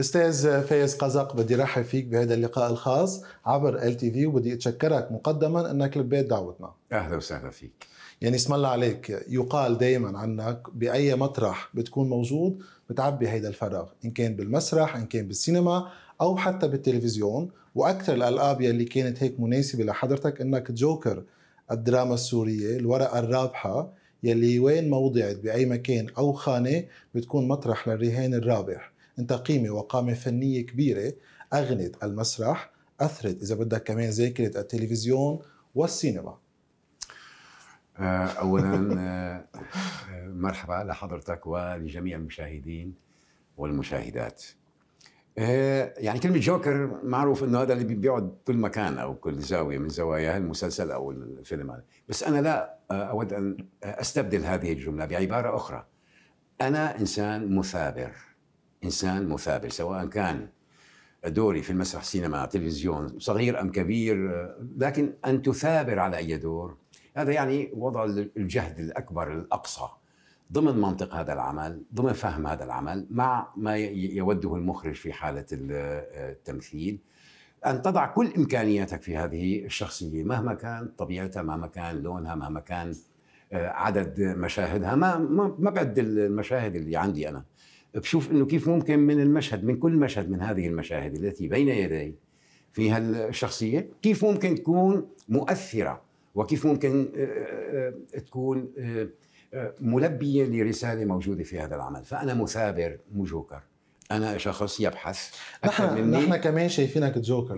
استاذ فايز قزق بدي رحب فيك بهذا اللقاء الخاص عبر ال تي في وبدي اتشكرك مقدما انك لبيت دعوتنا اهلا وسهلا فيك يعني اسم الله عليك يقال دائما عنك باي مطرح بتكون موجود بتعبي هيدا الفراغ ان كان بالمسرح ان كان بالسينما او حتى بالتلفزيون واكثر الالقاب يلي كانت هيك مناسبه لحضرتك انك جوكر الدراما السوريه الورقه الرابحه يلي وين ما وضعت باي مكان او خانه بتكون مطرح للرهان الرابح انت قيمه وقامه فنيه كبيره اغنت المسرح اثرت اذا بدك كمان ذاكره التلفزيون والسينما آه، اولا آه، آه، مرحبا لحضرتك ولجميع المشاهدين والمشاهدات يعني كلمة جوكر معروف انه هذا اللي بيقعد كل مكان او كل زاوية من زوايا المسلسل او الفيلم بس انا لا اود ان استبدل هذه الجملة بعبارة اخرى انا انسان مثابر انسان مثابر سواء كان دوري في المسرح سينما تلفزيون صغير ام كبير لكن ان تثابر على اي دور هذا يعني وضع الجهد الاكبر الاقصى ضمن منطق هذا العمل ضمن فهم هذا العمل مع ما يوده المخرج في حاله التمثيل ان تضع كل امكانياتك في هذه الشخصيه مهما كان طبيعتها مهما كان لونها مهما كان آه، عدد مشاهدها ما ما بعد المشاهد اللي عندي انا بشوف انه كيف ممكن من المشهد من كل مشهد من هذه المشاهد التي بين يدي في هالشخصيه كيف ممكن تكون مؤثره وكيف ممكن آه، آه، تكون آه، ملبيه لرساله موجوده في هذا العمل فانا مثابر مو جوكر انا شخص يبحث نحن مني. نحن كمان شايفينك جوكر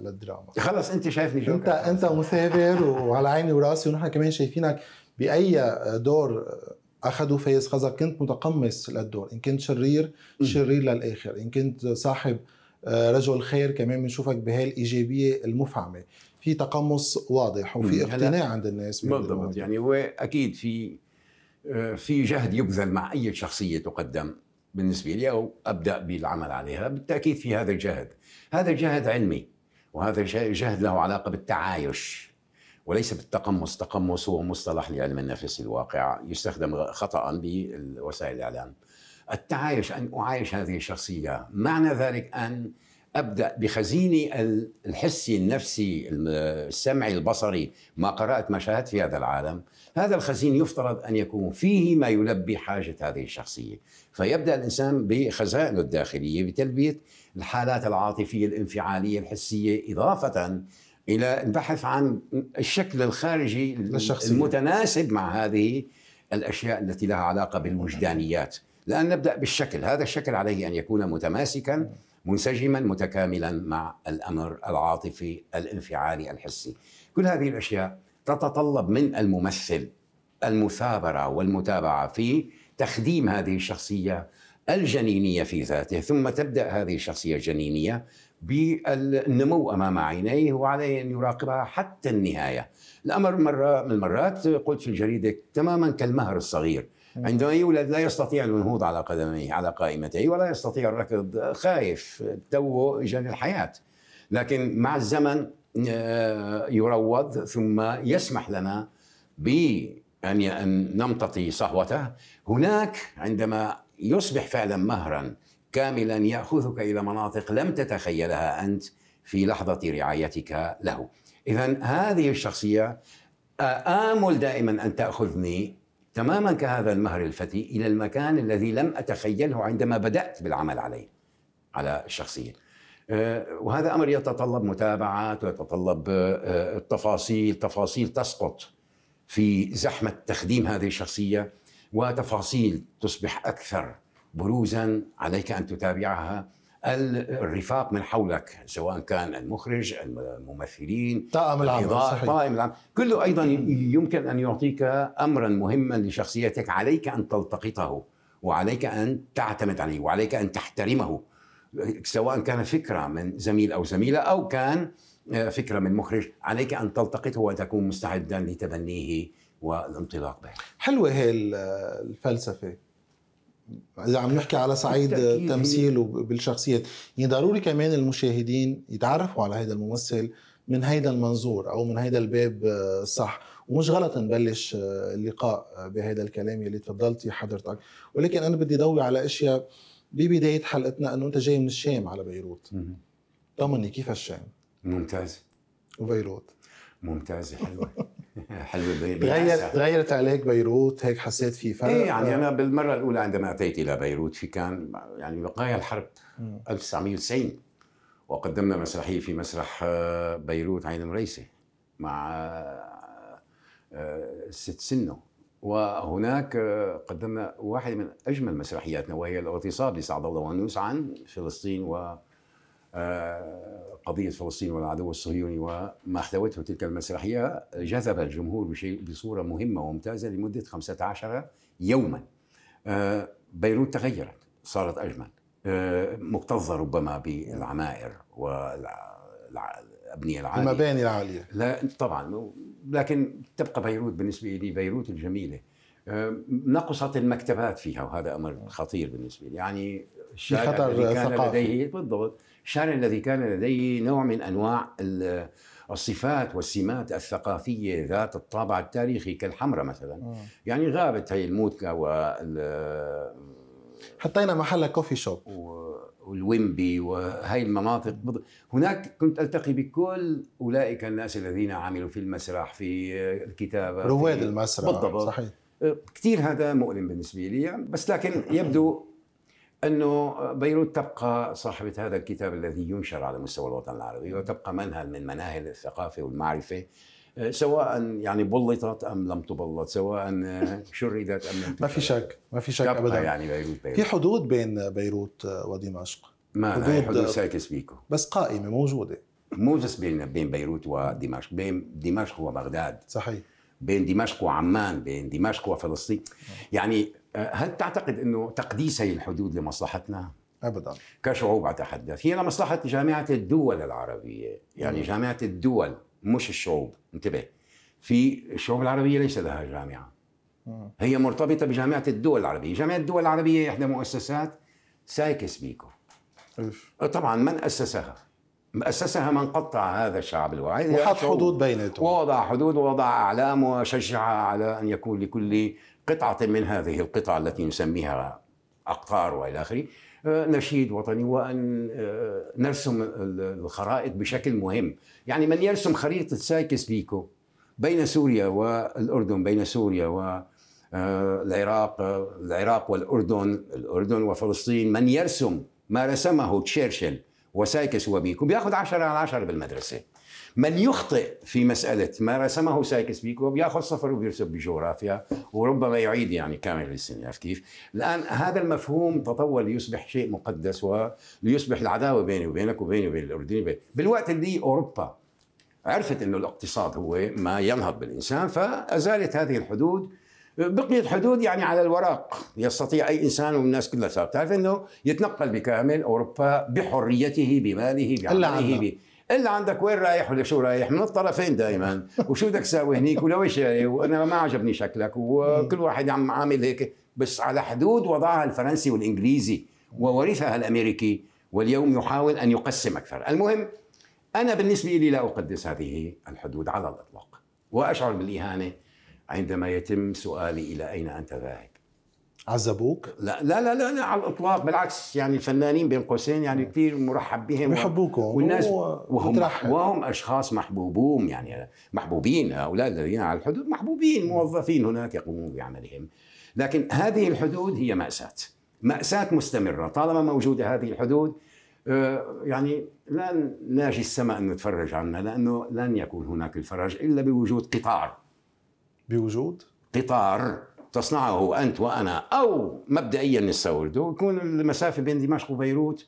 للدراما خلص انت شايفني جوكر انت انت مثابر وعلى عيني وراسي ونحن كمان شايفينك باي دور اخذوا فايز غزه كنت متقمص للدور ان كنت شرير شرير للاخر ان كنت صاحب آه، رجل خير كمان بنشوفك بهاي الايجابيه المفعمه في تقمص واضح وفي اقتناع عند الناس بالضبط يعني هو اكيد في آه، في جهد يبذل مع اي شخصيه تقدم بالنسبه لي او ابدا بالعمل عليها بالتاكيد في هذا الجهد هذا جهد علمي وهذا جهد له علاقه بالتعايش وليس بالتقمص تقمص هو مصطلح لعلم النفس الواقع يستخدم خطأ بوسائل الإعلام التعايش أن أعايش هذه الشخصية معنى ذلك أن ابدا بخزيني الحسي النفسي السمعي البصري ما قرات ما شاهدت في هذا العالم هذا الخزين يفترض ان يكون فيه ما يلبي حاجه هذه الشخصيه فيبدا الانسان بخزائنه الداخليه بتلبيه الحالات العاطفيه الانفعاليه الحسيه اضافه الى البحث عن الشكل الخارجي الشخصية. المتناسب مع هذه الاشياء التي لها علاقه بالوجدانيات لان نبدا بالشكل هذا الشكل عليه ان يكون متماسكا منسجما متكاملا مع الامر العاطفي الانفعالي الحسي كل هذه الاشياء تتطلب من الممثل المثابره والمتابعه في تخديم هذه الشخصيه الجنينيه في ذاته ثم تبدا هذه الشخصيه الجنينيه بالنمو امام عينيه وعليه ان يراقبها حتى النهايه. الامر مره من المرات قلت في الجريده تماما كالمهر الصغير عندما يولد لا يستطيع النهوض على قدميه على قائمتيه ولا يستطيع الركض خايف توه اجى للحياه. لكن مع الزمن آه، يروض ثم يسمح لنا بأن نمتطي صهوته هناك عندما يصبح فعلا مهرا كاملا ياخذك الى مناطق لم تتخيلها انت في لحظه رعايتك له. اذا هذه الشخصيه امل دائما ان تاخذني تماما كهذا المهر الفتي الى المكان الذي لم اتخيله عندما بدات بالعمل عليه على الشخصيه. آه، وهذا امر يتطلب متابعات ويتطلب آه، التفاصيل تفاصيل تسقط في زحمه تخديم هذه الشخصيه وتفاصيل تصبح اكثر بروزا عليك ان تتابعها الرفاق من حولك سواء كان المخرج الممثلين طاقم العمل طاقم العمل كله ايضا يمكن ان يعطيك امرا مهما لشخصيتك عليك ان تلتقطه وعليك ان تعتمد عليه وعليك ان تحترمه سواء كان فكره من زميل او زميله او كان آه، فكره من مخرج عليك ان تلتقطه وتكون مستعدا لتبنيه والانطلاق به حلوه هي الفلسفه اذا عم نحكي على صعيد التمثيل وبالشخصيات يعني ضروري كمان المشاهدين يتعرفوا على هذا الممثل من هيدا المنظور او من هيدا الباب آه، صح ومش غلط نبلش آه، اللقاء آه، بهذا الكلام يلي تفضلتي حضرتك ولكن انا بدي ضوي على اشياء ببدايه حلقتنا انه انت جاي من الشام على بيروت طمني كيف الشام ممتاز وبيروت ممتازه حلوه حلوة تغيرت يعني. غيرت عليك بيروت هيك حسيت في فرق ايه يعني آه. انا بالمره الاولى عندما اتيت الى بيروت في كان يعني بقايا الحرب 1990 وقدمنا مسرحيه في مسرح آه، بيروت عين مريسه مع آه، ست سنه وهناك قدمنا واحده من اجمل مسرحياتنا وهي الاغتصاب لسعد الله ونوس عن فلسطين و آه، قضية فلسطين والعدو الصهيوني وما احتوته تلك المسرحية جذب الجمهور بشيء بصورة مهمة وممتازة لمدة 15 يوما آه، بيروت تغيرت صارت أجمل مكتظة آه، ربما بالعمائر والأبنية العالية المباني العالية لا طبعا لكن تبقى بيروت بالنسبة لي بيروت الجميلة نقصت المكتبات فيها وهذا أمر خطير بالنسبة لي يعني الشاعر الذي كان ثقافي. لديه بالضبط شان الذي كان لديه نوع من انواع الصفات والسمات الثقافيه ذات الطابع التاريخي كالحمراء مثلا يعني غابت هي الموتكا وال حطينا محلها كوفي شوب والويمبي وهي المناطق بض... هناك كنت التقي بكل اولئك الناس الذين عملوا في المسرح في الكتابه رواد في... المسرح بالضبط صحيح أه، كثير هذا مؤلم بالنسبه لي بس لكن يبدو انه بيروت تبقى صاحبه هذا الكتاب الذي ينشر على مستوى الوطن العربي وتبقى منهل من مناهل الثقافه والمعرفه آه، سواء يعني بلطت ام لم تبلط سواء آه، شردت ام لم ما في شك ما في شك ابدا يعني بيروت, بيروت في حدود بين بيروت آه، ودمشق ما حدود, حدود سايكس بيكو بس قائمه موجوده موجس بين بين بيروت ودمشق بين دمشق وبغداد صحيح بين دمشق وعمان بين دمشق وفلسطين يعني هل تعتقد انه تقديس هي الحدود لمصلحتنا؟ ابدا كشعوب اتحدث هي لمصلحه جامعه الدول العربيه يعني جامعه الدول مش الشعوب انتبه في الشعوب العربيه ليس لها جامعه هي مرتبطه بجامعه الدول العربيه جامعه الدول العربيه احدى مؤسسات سايكس بيكو طبعا من اسسها أسسها من قطع هذا الشعب الواعي وحط حدود بيناتهم ووضع حدود ووضع أعلام وشجع على أن يكون لكل قطعة من هذه القطع التي نسميها أقطار وإلى آخره آه، نشيد وطني وأن آه، نرسم الخرائط بشكل مهم يعني من يرسم خريطة سايكس بيكو بين سوريا والأردن بين سوريا و آه، العراق العراق والأردن الأردن وفلسطين من يرسم ما رسمه تشرشل وسايكس وبيكو بياخذ 10 على 10 بالمدرسه من يخطئ في مسألة ما رسمه سايكس بيكو بياخذ صفر وبيرسم بجغرافيا وربما يعيد يعني كامل السن عرفت كيف؟ الآن هذا المفهوم تطور ليصبح شيء مقدس وليصبح العداوة بيني وبينك وبيني وبين الأردن بالوقت اللي أوروبا عرفت أنه الاقتصاد هو ما ينهض بالإنسان فأزالت هذه الحدود بقيت حدود يعني على الورق يستطيع اي انسان والناس كلها صارت تعرف انه يتنقل بكامل اوروبا بحريته بماله بعمله الا عندك وين رايح ولا شو رايح من الطرفين دائما وشو بدك تساوي هنيك ولا وش يعني؟ وانا ما عجبني شكلك وكل واحد عم عامل هيك بس على حدود وضعها الفرنسي والانجليزي وورثها الامريكي واليوم يحاول ان يقسم اكثر المهم انا بالنسبه لي لا اقدس هذه الحدود على الاطلاق واشعر بالاهانه عندما يتم سؤالي الى اين انت ذاهب عذبوك؟ لا لا لا لا, لا على الاطلاق بالعكس يعني الفنانين بين قوسين يعني نعم. كثير مرحب بهم بيحبوكم والناس وهم وهم اشخاص محبوبون يعني محبوبين هؤلاء الذين على الحدود محبوبين نعم. موظفين هناك يقومون بعملهم لكن هذه الحدود هي مأساة مأساة مستمرة طالما موجودة هذه الحدود آه، يعني لن ناجي السماء أن نتفرج عنها لأنه لن يكون هناك الفرج إلا بوجود قطار بوجود؟ قطار تصنعه أنت وأنا أو مبدئيا نستورده يكون المسافة بين دمشق وبيروت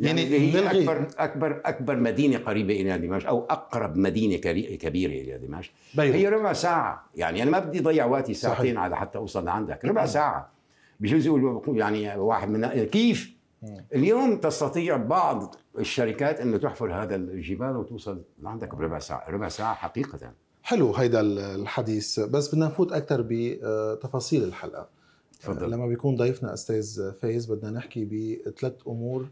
يعني, يعني هي نلغي. أكبر أكبر أكبر مدينة قريبة إلى دمشق أو أقرب مدينة كبيرة إلى دمشق بيروت. هي ربع ساعة يعني أنا ما بدي أضيع وقتي ساعتين صحيح. على حتى أوصل لعندك ربع ساعة بجوز يعني واحد من كيف اليوم تستطيع بعض الشركات انه تحفر هذا الجبال وتوصل لعندك بربع ساعه، ربع ساعه حقيقه حلو هيدا الحديث بس بدنا نفوت اكثر بتفاصيل آه، الحلقه فضل. يعني لما بيكون ضيفنا استاذ فايز بدنا نحكي بثلاث امور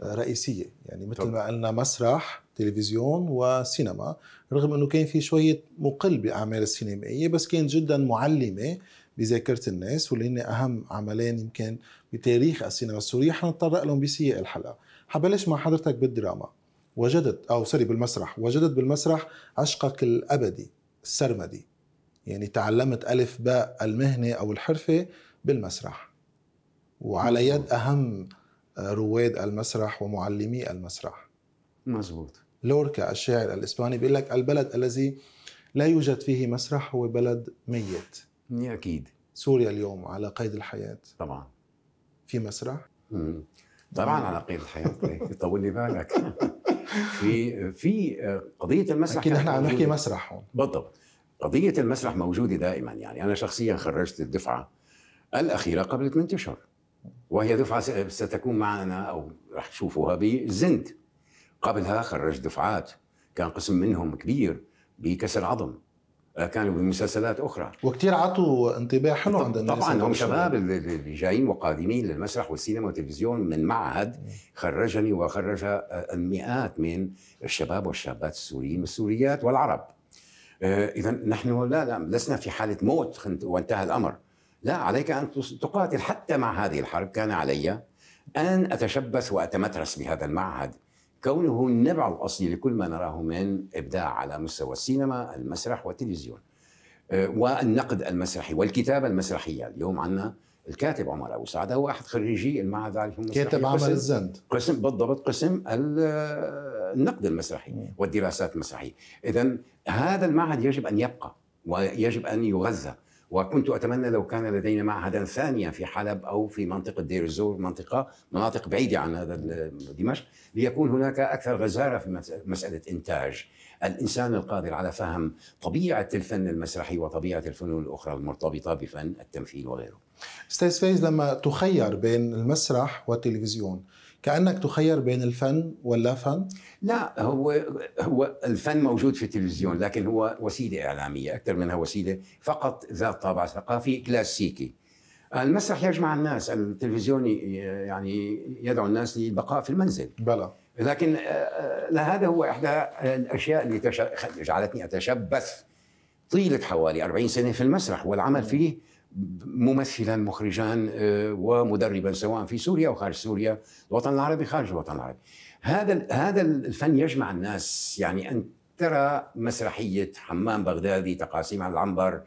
آه، رئيسيه يعني مثل طب. ما قلنا مسرح تلفزيون وسينما رغم انه كان في شويه مقل باعمال السينمائيه بس كانت جدا معلمه بذاكره الناس واللي هن اهم عملين يمكن بتاريخ السينما السوريه حنتطرق لهم بسياق الحلقه حبلش مع حضرتك بالدراما وجدت أو سوري بالمسرح وجدت بالمسرح عشقك الأبدي السرمدي يعني تعلمت ألف باء المهنة أو الحرفة بالمسرح وعلى يد أهم آه، رواد المسرح ومعلمي المسرح مزبوط لوركا الشاعر الإسباني بيقول لك البلد الذي لا يوجد فيه مسرح هو بلد ميت أكيد سوريا اليوم على قيد الحياة طبعا في مسرح؟ مم. طبعا على قيد الحياة طول لي بالك في في آه، قضيه المسرح اكيد احنا عم نحكي مسرح هون بالضبط قضيه المسرح موجوده دائما يعني انا شخصيا خرجت الدفعه الاخيره قبل 8 اشهر وهي دفعه ستكون معنا او رح تشوفوها بالزند قبلها خرجت دفعات كان قسم منهم كبير بكسر عظم كانوا بمسلسلات اخرى وكثير عطوا انطباع حلو عند الناس طبعا هم شباب اللي جايين وقادمين للمسرح والسينما والتلفزيون من معهد خرجني وخرج آه، المئات من الشباب والشابات السوريين والسوريات والعرب آه، اذا نحن لا, لا لسنا في حاله موت وانتهى الامر لا عليك ان تقاتل حتى مع هذه الحرب كان علي ان اتشبث واتمترس بهذا المعهد كونه النبع الأصلي لكل ما نراه من إبداع على مستوى السينما المسرح والتلفزيون آه، والنقد المسرحي والكتابة المسرحية اليوم عندنا الكاتب عمر أبو سعد هو أحد خريجي المعهد العالي المسرحي كاتب عمل الزند قسم بالضبط قسم النقد المسرحي والدراسات المسرحية إذا هذا المعهد يجب أن يبقى ويجب أن يغذى وكنت أتمنى لو كان لدينا معهدا ثانيا في حلب أو في منطقة دير الزور منطقة مناطق بعيدة عن هذا دمشق ليكون هناك أكثر غزارة في مسألة إنتاج الإنسان القادر على فهم طبيعة الفن المسرحي وطبيعة الفنون الأخرى المرتبطة بفن التمثيل وغيره استاذ فايز لما تخير بين المسرح والتلفزيون كانك تخير بين الفن واللا فن لا هو هو الفن موجود في التلفزيون لكن هو وسيله اعلاميه اكثر منها وسيله فقط ذات طابع ثقافي كلاسيكي المسرح يجمع الناس التلفزيون يعني يدعو الناس للبقاء في المنزل بلى لكن آه، آه، هذا هو احدى الاشياء اللي جعلتني اتشبث طيله حوالي 40 سنه في المسرح والعمل فيه ممثلا مخرجا آه، ومدربا سواء في سوريا او خارج سوريا الوطن العربي خارج الوطن العربي هذا هذا الفن يجمع الناس يعني ان ترى مسرحيه حمام بغدادي تقاسيم على العنبر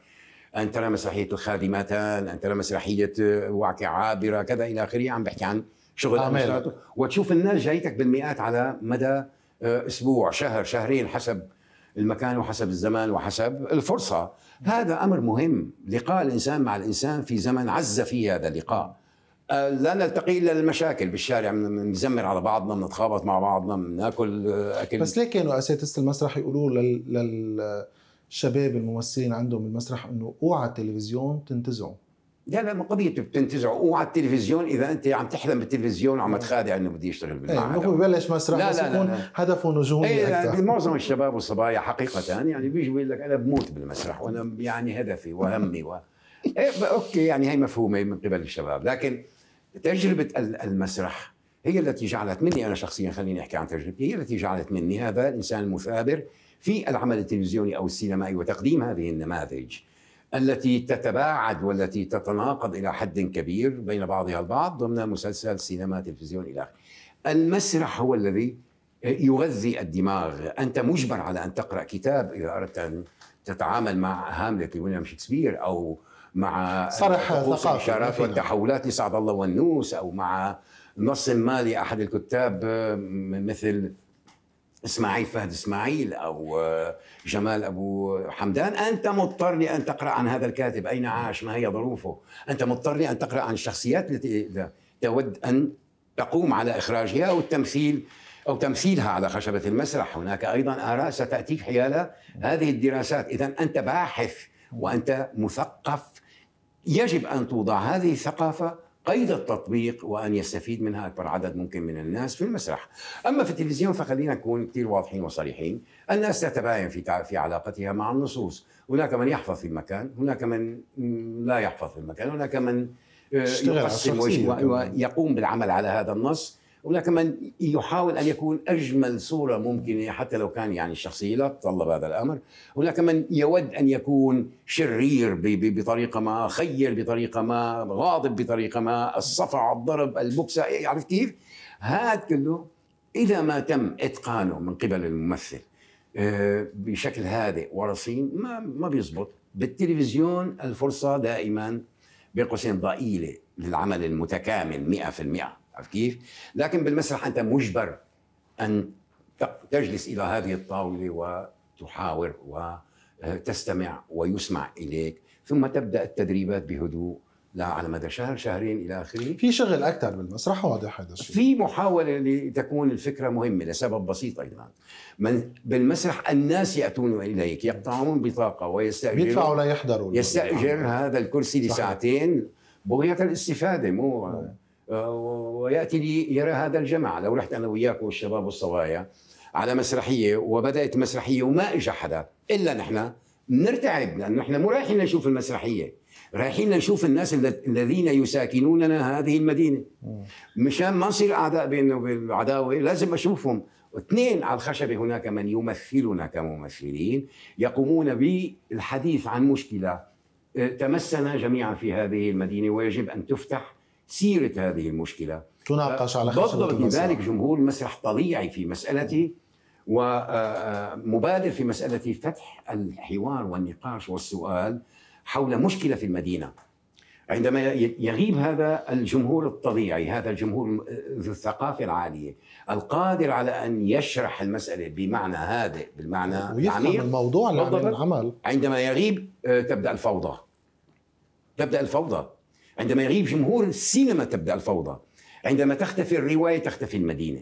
ان ترى مسرحيه الخادمتان ان ترى مسرحيه آه، وعكه عابره كذا الى اخره عم بحكي عن شغل أعمال وتشوف الناس جايتك بالمئات على مدى آه، اسبوع شهر شهرين حسب المكان وحسب الزمان وحسب الفرصه هذا امر مهم لقاء الانسان مع الانسان في زمن عز فيه هذا اللقاء آه، لا نلتقي الا المشاكل بالشارع بنزمر على بعضنا بنتخابط مع بعضنا بناكل آه، اكل بس ليه كانوا اساتذه المسرح يقولوا للشباب الممثلين عندهم بالمسرح انه اوعى التلفزيون تنتزعوا لا لا ما قضية بتنتزعوا اوعى التلفزيون إذا أنت عم تحلم بالتلفزيون وعم نعم. تخادع أنه بدي يشتغل إيه، بالمعهد هو ببلش مسرح لا بس يكون هدفه نجومي أي أكثر معظم الشباب والصبايا حقيقة يعني بيجوا بيقول لك أنا بموت بالمسرح وأنا يعني هدفي وهمي و... إيه أوكي يعني هي مفهومة من قبل الشباب لكن تجربة المسرح هي التي جعلت مني أنا شخصيا خليني أحكي عن تجربتي هي التي جعلت مني هذا الإنسان المثابر في العمل التلفزيوني أو السينمائي وتقديم هذه النماذج التي تتباعد والتي تتناقض الى حد كبير بين بعضها البعض ضمن مسلسل سينما تلفزيون الى اخره. المسرح هو الذي يغذي الدماغ، انت مجبر على ان تقرا كتاب اذا اردت ان تتعامل مع هاملت لويليام شكسبير او مع صرح الاشارات والتحولات لسعد الله والنوس او مع نص ما لاحد الكتاب مثل اسماعيل فهد اسماعيل او آه، جمال ابو حمدان انت مضطر لان تقرا عن هذا الكاتب اين عاش ما هي ظروفه انت مضطر لان تقرا عن الشخصيات التي تود ان تقوم على اخراجها او التمثيل او تمثيلها على خشبه المسرح هناك ايضا اراء ستاتيك حيال هذه الدراسات اذا انت باحث وانت مثقف يجب ان توضع هذه الثقافه قيد التطبيق وان يستفيد منها اكبر عدد ممكن من الناس في المسرح. اما في التلفزيون فخلينا نكون كثير واضحين وصريحين، الناس تتباين في في علاقتها مع النصوص، هناك من يحفظ في المكان، هناك من لا يحفظ في المكان، هناك من آه، يقسم ويقوم بالعمل على هذا النص هناك من يحاول ان يكون اجمل صوره ممكنه حتى لو كان يعني الشخصيه لا تتطلب هذا الامر، هناك من يود ان يكون شرير بطريقه ما، خير بطريقه ما، غاضب بطريقه ما، الصفع، الضرب، البكسه، عرفت كيف؟ هذا كله اذا ما تم اتقانه من قبل الممثل آه، بشكل هادئ ورصين ما ما بيزبط، بالتلفزيون الفرصه دائما بين قوسين ضئيله للعمل المتكامل 100% عرفت كيف؟ لكن بالمسرح انت مجبر ان تجلس الى هذه الطاوله وتحاور وتستمع ويسمع اليك ثم تبدا التدريبات بهدوء لا على مدى شهر شهرين الى اخره في شغل اكثر بالمسرح واضح هذا الشيء في محاوله لتكون الفكره مهمه لسبب بسيط ايضا من بالمسرح الناس ياتون اليك يقطعون بطاقه ويستاجرون يدفعوا ليحضروا يستاجر هذا الكرسي لساعتين بغيه الاستفاده مو نعم. آه، وياتي لي يرى هذا الجمع لو رحت انا وياك والشباب والصبايا على مسرحيه وبدات مسرحيه وما اجى حدا الا نحن بنرتعب لانه نحن مو رايحين نشوف المسرحيه رايحين نشوف الناس الذين يساكنوننا هذه المدينه مشان ما نصير اعداء بيننا وبين العداوه لازم اشوفهم اثنين على الخشبه هناك من يمثلنا كممثلين يقومون بالحديث عن مشكله آه، تمسنا جميعا في هذه المدينه ويجب ان تفتح سيره هذه المشكله تناقش على ضد لذلك جمهور المسرح طبيعي في مسألته ومبادر آه، آه، في مسألة فتح الحوار والنقاش والسؤال حول مشكلة في المدينة عندما يغيب هذا الجمهور الطبيعي هذا الجمهور ذو الثقافة العالية القادر على أن يشرح المسألة بمعنى هادئ بالمعنى ويفهم الموضوع عن يعني العمل عندما يغيب آه، تبدأ الفوضى تبدأ الفوضى عندما يغيب جمهور السينما تبدا الفوضى عندما تختفي الروايه تختفي المدينه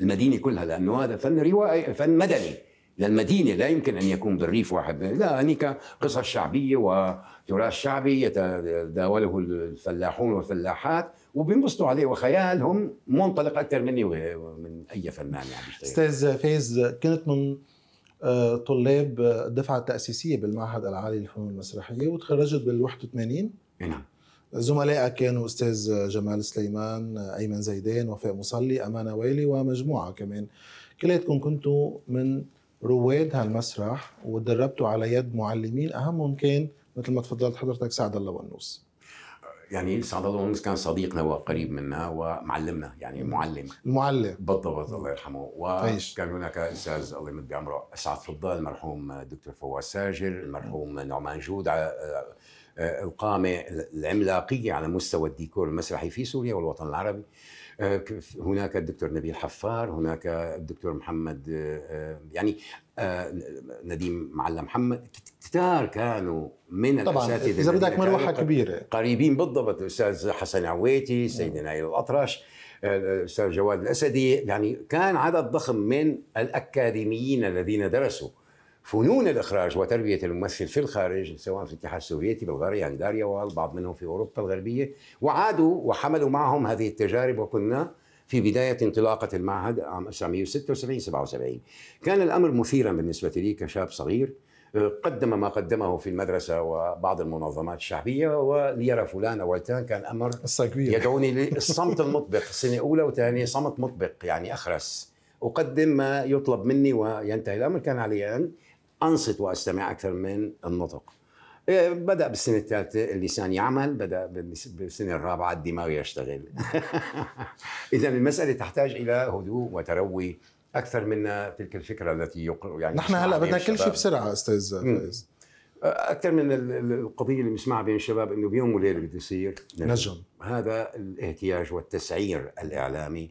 المدينه كلها لانه هذا فن روايه فن مدني للمدينة لا يمكن أن يكون بالريف واحد لا هنيك قصص شعبية وتراث شعبي يتداوله الفلاحون والفلاحات وبينبسطوا عليه وخيالهم منطلق أكثر مني ومن أي فنان يعني أستاذ فايز كنت من آه، طلاب الدفعة التأسيسية بالمعهد العالي للفنون المسرحية وتخرجت بال 81 نعم زملائك كانوا استاذ جمال سليمان ايمن زيدان وفاء مصلي امانه ويلي ومجموعه كمان كلياتكم كنتوا من رواد هالمسرح وتدربتوا على يد معلمين اهمهم كان مثل ما تفضلت حضرتك سعد الله ونوس يعني سعد الله ونوس كان صديقنا وقريب منا ومعلمنا يعني معلم المعلم بالضبط الله يرحمه وكان هناك استاذ الله يمد بعمره اسعد فضال المرحوم الدكتور فواز ساجر المرحوم نعمان جود آه، القامة العملاقية على مستوى الديكور المسرحي في سوريا والوطن العربي آه، هناك الدكتور نبيل حفار هناك الدكتور محمد آه، يعني نديم معلم محمد كتار كانوا من طبعا الاساتذه اذا بدك مروحه كبيره قريبين بالضبط الاستاذ حسن عويتي السيد نايل الاطرش الاستاذ جواد الاسدي يعني كان عدد ضخم من الاكاديميين الذين درسوا فنون الاخراج وتربيه الممثل في الخارج سواء في الاتحاد السوفيتي بلغاريا هنغاريا والبعض منهم في اوروبا الغربيه وعادوا وحملوا معهم هذه التجارب وكنا في بداية انطلاقة المعهد عام 1976 77 كان الأمر مثيرا بالنسبة لي كشاب صغير آه، قدم ما قدمه في المدرسة وبعض المنظمات الشعبية وليرى فلان أو كان أمر يدعوني للصمت المطبق سنة أولى وثانية صمت مطبق يعني أخرس أقدم ما يطلب مني وينتهي الأمر كان علي أن انصت واستمع اكثر من النطق إيه، بدا بالسنه الثالثه اللسان يعمل بدا بالسنه الرابعه الدماغ يشتغل اذا المساله تحتاج الى هدوء وتروي اكثر من تلك الفكره التي يقر يعني نحن هلا بدنا كل شيء بسرعه استاذ فايز اكثر من القضيه اللي بنسمعها بين الشباب انه بيوم وليله بده يصير نجم هذا الاحتياج والتسعير الاعلامي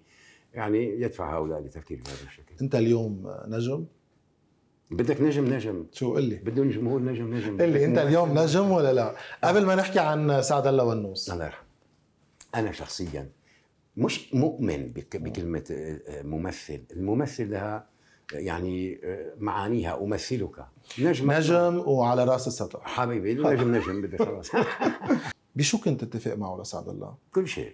يعني يدفع هؤلاء لتفكير بهذا الشكل انت اليوم نجم بدك نجم نجم شو قل لي بدهم جمهور نجم نجم قل لي انت اليوم نجم ولا لا؟ قبل ما نحكي عن سعد الله والنوس الله يرحمه انا شخصيا مش مؤمن بكلمه آه، آه، ممثل، الممثل لها يعني آه، معانيها امثلك نجم نجم وعلى راس السطح حبيبي نجم نجم بدي خلص بشو كنت تتفق معه لسعد الله؟ كل شيء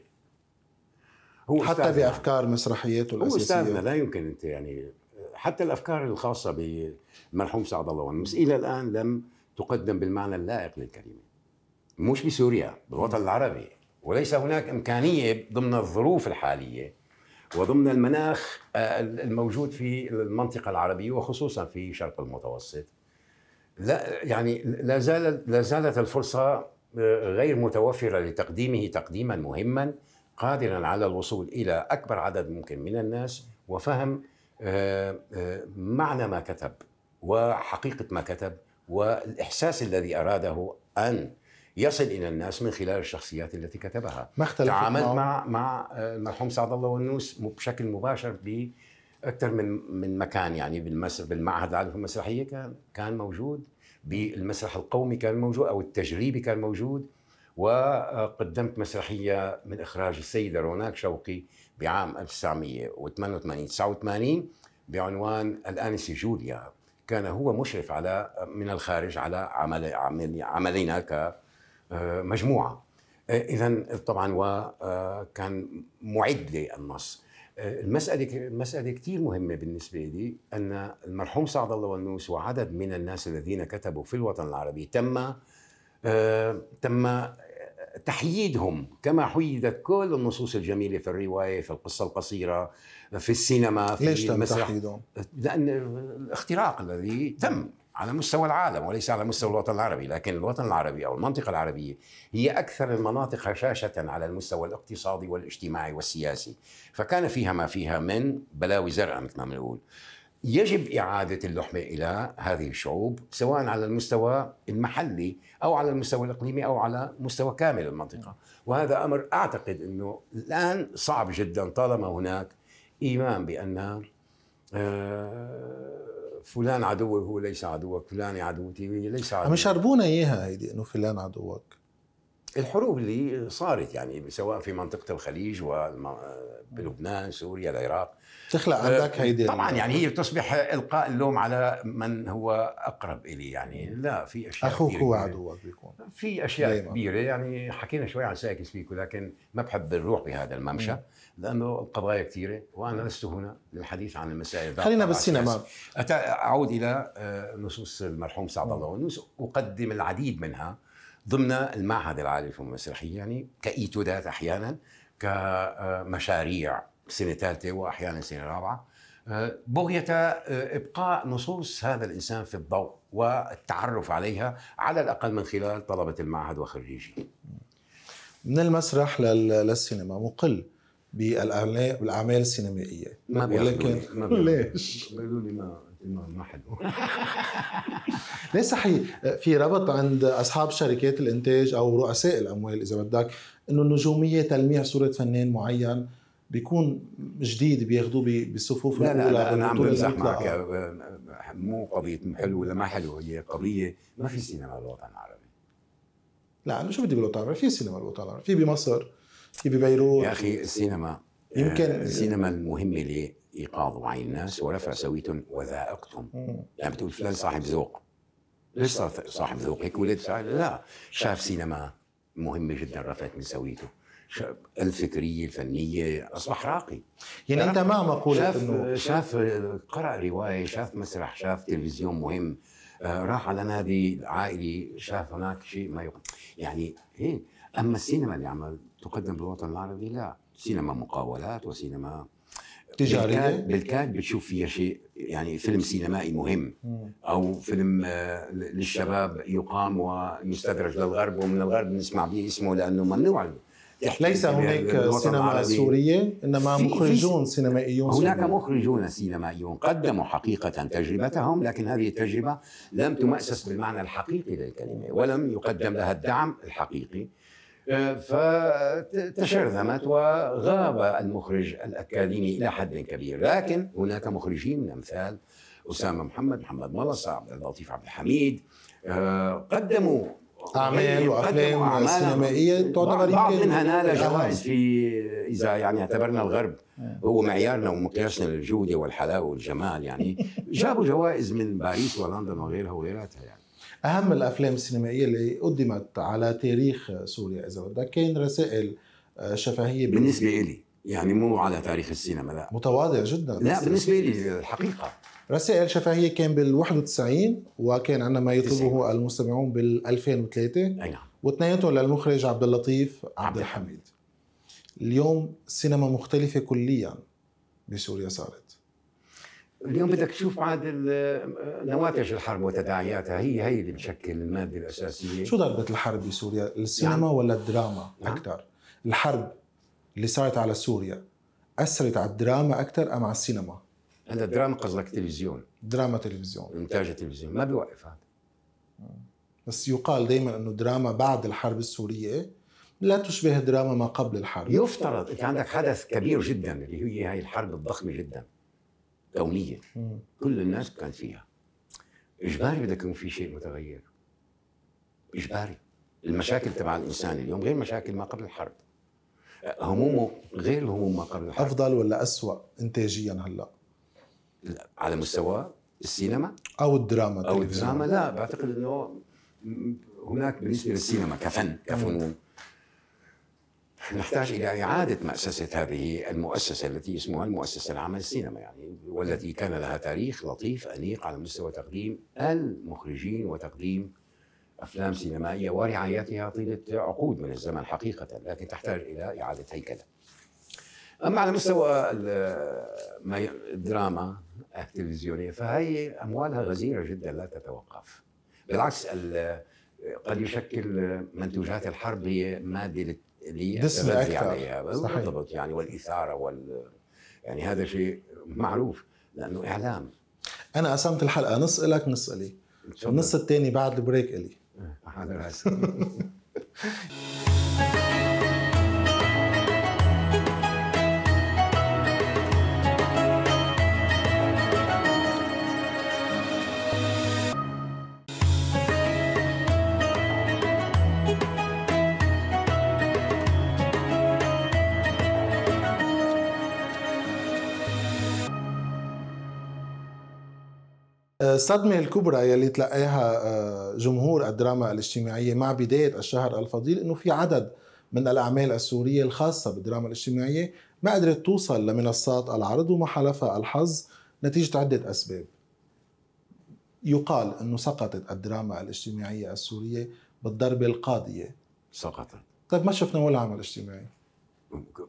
هو حتى بافكار مسرحياته الاساسيه هو استاذنا لا يمكن انت يعني حتى الافكار الخاصه بالمرحوم سعد الله ونمس الى الان لم تقدم بالمعنى اللائق للكلمه مش بسوريا بالوطن العربي وليس هناك امكانيه ضمن الظروف الحاليه وضمن المناخ آه، الموجود في المنطقه العربيه وخصوصا في شرق المتوسط لا يعني لا زالت لا زالت الفرصه آه، غير متوفره لتقديمه تقديما مهما قادرا على الوصول الى اكبر عدد ممكن من الناس وفهم آه، آه، معنى ما كتب وحقيقة ما كتب والإحساس الذي أراده أن يصل إلى الناس من خلال الشخصيات التي كتبها ما تعاملت مع مع آه، المرحوم سعد الله ونوس بشكل مباشر بأكثر من من مكان يعني بالمعهد العالي المسرحية كان كان موجود بالمسرح القومي كان موجود أو التجريبي كان موجود وقدمت مسرحية من إخراج السيدة روناك شوقي بعام 1988 89 بعنوان الآنسة جوليا كان هو مشرف على من الخارج على عمل عملنا كمجموعة آه، إذا آه، طبعا وكان آه، معد للنص المسألة المسألة كثير مهمة بالنسبة لي أن المرحوم سعد الله والنوس وعدد من الناس الذين كتبوا في الوطن العربي تم تم تحييدهم كما حيدت كل النصوص الجميله في الروايه في القصه القصيره في السينما في ليش تم المسرح تحييدهم؟ لان الاختراق الذي تم على مستوى العالم وليس على مستوى الوطن العربي لكن الوطن العربي أو المنطقة العربية هي أكثر المناطق هشاشة على المستوى الاقتصادي والاجتماعي والسياسي فكان فيها ما فيها من بلاوي زرقاء مثل ما بنقول يجب إعادة اللحمة إلى هذه الشعوب سواء على المستوى المحلي أو على المستوى الإقليمي أو على مستوى كامل المنطقة وهذا أمر أعتقد أنه الآن صعب جدا طالما هناك إيمان بأن آه، فلان عدوي هو ليس عدوك فلان عدوتي هي ليس عدوك عم يشربونا إياها هيدي أنه فلان عدوك الحروب اللي صارت يعني سواء في منطقة الخليج وبلبنان آه، سوريا العراق تخلق آه، عندك هيدي طبعا يعني هي بتصبح القاء اللوم على من هو اقرب الي يعني لا في اشياء اخوك هو عدوك بيكون في اشياء دايما. كبيره يعني حكينا شوي عن سايكس بيكو لكن ما بحب نروح بهذا الممشى لانه القضايا كثيره وانا لست هنا للحديث عن المسائل خلينا بالسينما اعود الى آه، نصوص المرحوم سعد الله ونوس اقدم العديد منها ضمن المعهد العالي للفنون المسرحيه يعني كايتودات احيانا كمشاريع سنه ثالثه واحيانا سنه رابعه آه، بغية آه، إبقاء نصوص هذا الإنسان في الضوء والتعرف عليها على الأقل من خلال طلبة المعهد وخريجي من المسرح للسينما مقل بالأعمال السينمائية ما ولكن ما ليش؟ بيقولوا لي ما ما حد ليش صحيح في ربط عند اصحاب شركات الانتاج او رؤساء الاموال اذا بدك انه النجوميه تلميع صوره فنان معين بيكون جديد بياخذوه بصفوف لا لا, انا عم بمزح معك مو قضيه حلو ولا ما حلو هي قضيه ما في سينما بالوطن العربي لا انا شو بدي بالوطن العربي في سينما بالوطن العربي في بمصر في ببيروت يا اخي السينما يمكن آه، السينما المهمه لايقاظ وعي الناس ورفع سويتهم وذائقتهم يعني بتقول فلان صاحب ذوق ليش صاحب ذوق هيك ولد لا شاف سينما مهمه جدا رفعت من سويته الفكريه الفنيه اصبح راقي يعني انت ما مقوله شاف إنه شاف قرا روايه شاف مسرح شاف تلفزيون مهم آه، راح على نادي عائلي شاف هناك شيء ما يقل. يعني هيك إيه؟ اما السينما اللي عم تقدم بالوطن العربي لا سينما مقاولات وسينما تجارية بالكاد, بالكاد بتشوف فيها شيء يعني فيلم سينمائي مهم او فيلم آه، للشباب يقام ويستدرج للغرب ومن الغرب نسمع به اسمه لانه ممنوع ليس هناك سينما سورية إنما مخرجون سينمائيون هناك مخرجون سينمائيون قدموا حقيقة تجربتهم لكن هذه التجربة لم تمأسس بالمعنى الحقيقي للكلمة ولم يقدم لها الدعم الحقيقي آه، فتشرذمت وغاب المخرج الأكاديمي إلى حد كبير لكن هناك مخرجين من أمثال أسامة محمد محمد ملصة عبد اللطيف عبد الحميد آه، قدموا اعمال وافلام سينمائيه تعتبر بعض منها نال جوائز في اذا يعني اعتبرنا الغرب هو معيارنا ومقياسنا للجوده والحلاوه والجمال يعني جابوا جوائز من باريس ولندن وغيرها وغيراتها يعني اهم الافلام السينمائيه اللي قدمت على تاريخ سوريا اذا بدك كان رسائل آه، شفهيه بالنسبه لي يعني مو على تاريخ السينما لا متواضع جدا لا بالنسبه لي الحقيقه رسائل شفهيه كان بال 91 وكان عندنا ما يطلبه المستمعون بال 2003 اي نعم واثنيناتهم للمخرج عبد اللطيف عبد الحميد اليوم سينما مختلفه كليا بسوريا صارت اليوم بدك تشوف عاد نواتج الحرب وتداعياتها هي هي اللي بتشكل الماده الاساسيه شو ضربه الحرب بسوريا السينما يعني. ولا الدراما نعم. اكثر الحرب اللي صارت على سوريا اثرت على الدراما اكثر ام على السينما هذا دراما قصدك تلفزيون دراما تلفزيون انتاج تلفزيون ما بيوقف هذا بس يقال دائما انه دراما بعد الحرب السوريه لا تشبه دراما ما قبل الحرب يفترض انت عندك حدث كبير جدا اللي هي هاي الحرب الضخمه جدا كونيه كل الناس كان فيها اجباري بدك يكون في شيء متغير اجباري المشاكل تبع الانسان اليوم غير مشاكل ما قبل الحرب أه، همومه غير هموم ما قبل الحرب افضل ولا أسوأ انتاجيا هلا على مستوى السينما او الدراما او الدراما لا بعتقد انه هناك بالنسبه للسينما كفن كفنون نحتاج الى اعاده مأسسه هذه المؤسسه التي اسمها المؤسسه العامه للسينما يعني والتي كان لها تاريخ لطيف انيق على مستوى تقديم المخرجين وتقديم افلام سينمائيه ورعايتها طيله عقود من الزمن حقيقه لكن تحتاج الى اعاده هيكله. اما على مستوى الدراما التلفزيونيه فهي اموالها غزيره جدا لا تتوقف بالعكس قد يشكل منتوجات الحرب هي ماده للتغذي عليها بالضبط يعني والاثاره وال يعني هذا شيء معروف لانه اعلام انا قسمت الحلقه نص لك نص لي النص الثاني بعد البريك الي آه، الصدمة الكبرى يلي تلقاها آه، جمهور الدراما الاجتماعية مع بداية الشهر الفضيل انه في عدد من الأعمال السورية الخاصة بالدراما الاجتماعية ما قدرت توصل لمنصات العرض وما حلفها الحظ نتيجة عدة أسباب يقال أنه سقطت الدراما الاجتماعية السورية بالضربة القاضية سقطت طيب ما شفنا ولا عمل اجتماعي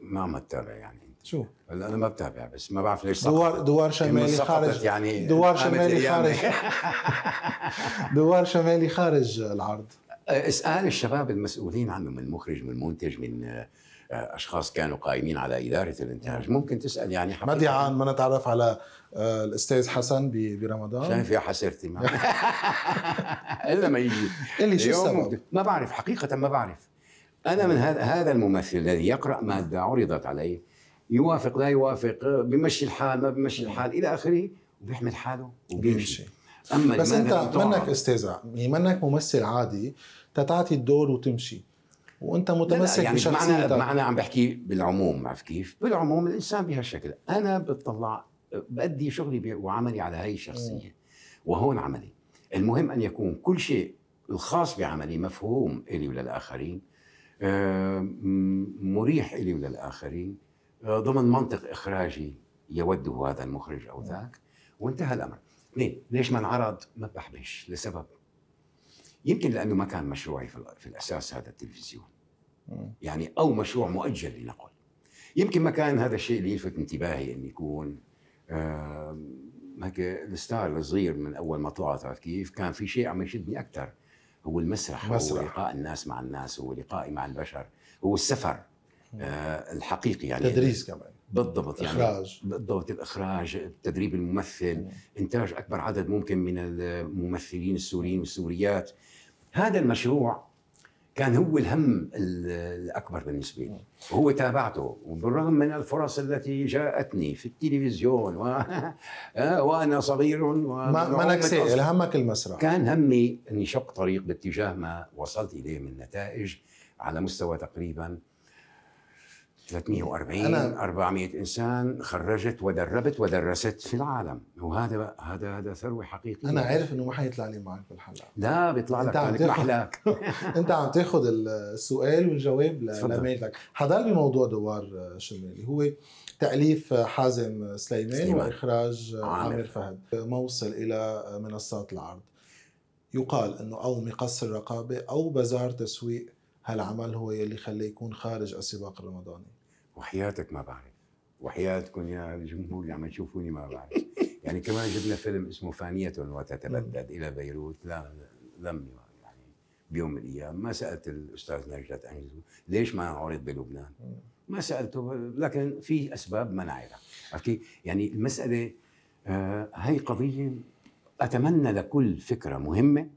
ما عم يعني شو؟ هلا انا ما بتابع بس ما بعرف ليش دوار سقطت. دوار شمالي خارج يعني دوار شمالي يعني. خارج دوار شمالي خارج العرض اسال الشباب المسؤولين عنه من مخرج من منتج من آه، اشخاص كانوا قائمين على اداره الانتاج ممكن تسال يعني مديعان ما دعان ما نتعرف على آه، الاستاذ حسن برمضان شايف يا حسرتي الا ما يجي اللي شو السبب ما بعرف حقيقه ما بعرف انا من هذا هذا الممثل الذي يقرا ماده عرضت عليه يوافق لا يوافق بمشي الحال ما بمشي الحال الى اخره وبيحمل حاله وبيمشي اما بس انت منك استاذ يعني منك ممثل عادي تتعطي الدور وتمشي وانت متمسك يعني بشخصيتك معنى عم بحكي بالعموم عرفت كيف؟ بالعموم الانسان بهالشكل انا بتطلع بأدي شغلي وعملي على هاي الشخصيه وهون عملي المهم ان يكون كل شيء الخاص بعملي مفهوم الي وللاخرين آه، مريح الي وللاخرين ضمن منطق اخراجي يوده هذا المخرج او ذاك وانتهى الامر اثنين ليش ما انعرض ما بحبش لسبب يمكن لانه ما كان مشروعي في الاساس هذا التلفزيون يعني او مشروع مؤجل لنقل يمكن ما كان هذا الشيء اللي يلفت انتباهي انه يكون هيك الستار الصغير من اول ما طلعت عرفت كيف كان في شيء عم يشدني اكثر هو المسرح, المسرح. هو لقاء الناس مع الناس هو لقائي مع البشر هو السفر نعم. آه، الحقيقي يعني تدريس كمان بالضبط يعني اخراج بالضبط الاخراج تدريب الممثل نعم. انتاج اكبر عدد ممكن من الممثلين السوريين والسوريات هذا المشروع كان هو الهم الاكبر بالنسبه لي وهو نعم. تابعته وبالرغم من الفرص التي جاءتني في التلفزيون و... آه، وانا صغير ما منك همك المسرح كان همي اني شق طريق باتجاه ما وصلت اليه من نتائج على مستوى تقريبا 340 أنا 400 انسان خرجت ودربت ودرست في العالم وهذا هذا هذا ثروه حقيقيه انا عارف انه ما حيطلع لي معك بالحلقه لا بيطلع لك انت عم محلاك انت عم تاخذ السؤال والجواب لميلك حضر بموضوع دوار آه، شمالي هو تاليف آه، حازم آه، سليمان, سليمان. واخراج عامر, عامر فهد موصل الى منصات العرض يقال انه او مقص الرقابه او بازار تسويق هالعمل هو يلي خليه يكون خارج السباق الرمضاني وحياتك ما بعرف وحياتكم يا الجمهور اللي يعني عم تشوفوني ما بعرف يعني كمان جبنا فيلم اسمه فانية وتتبدد إلى بيروت لا لم يعني بيوم من الأيام ما سألت الأستاذ نجدة أنجزو ليش ما عرض بلبنان ما سألته لكن في أسباب منعها عرفت يعني المسألة هي آه، قضية أتمنى لكل فكرة مهمة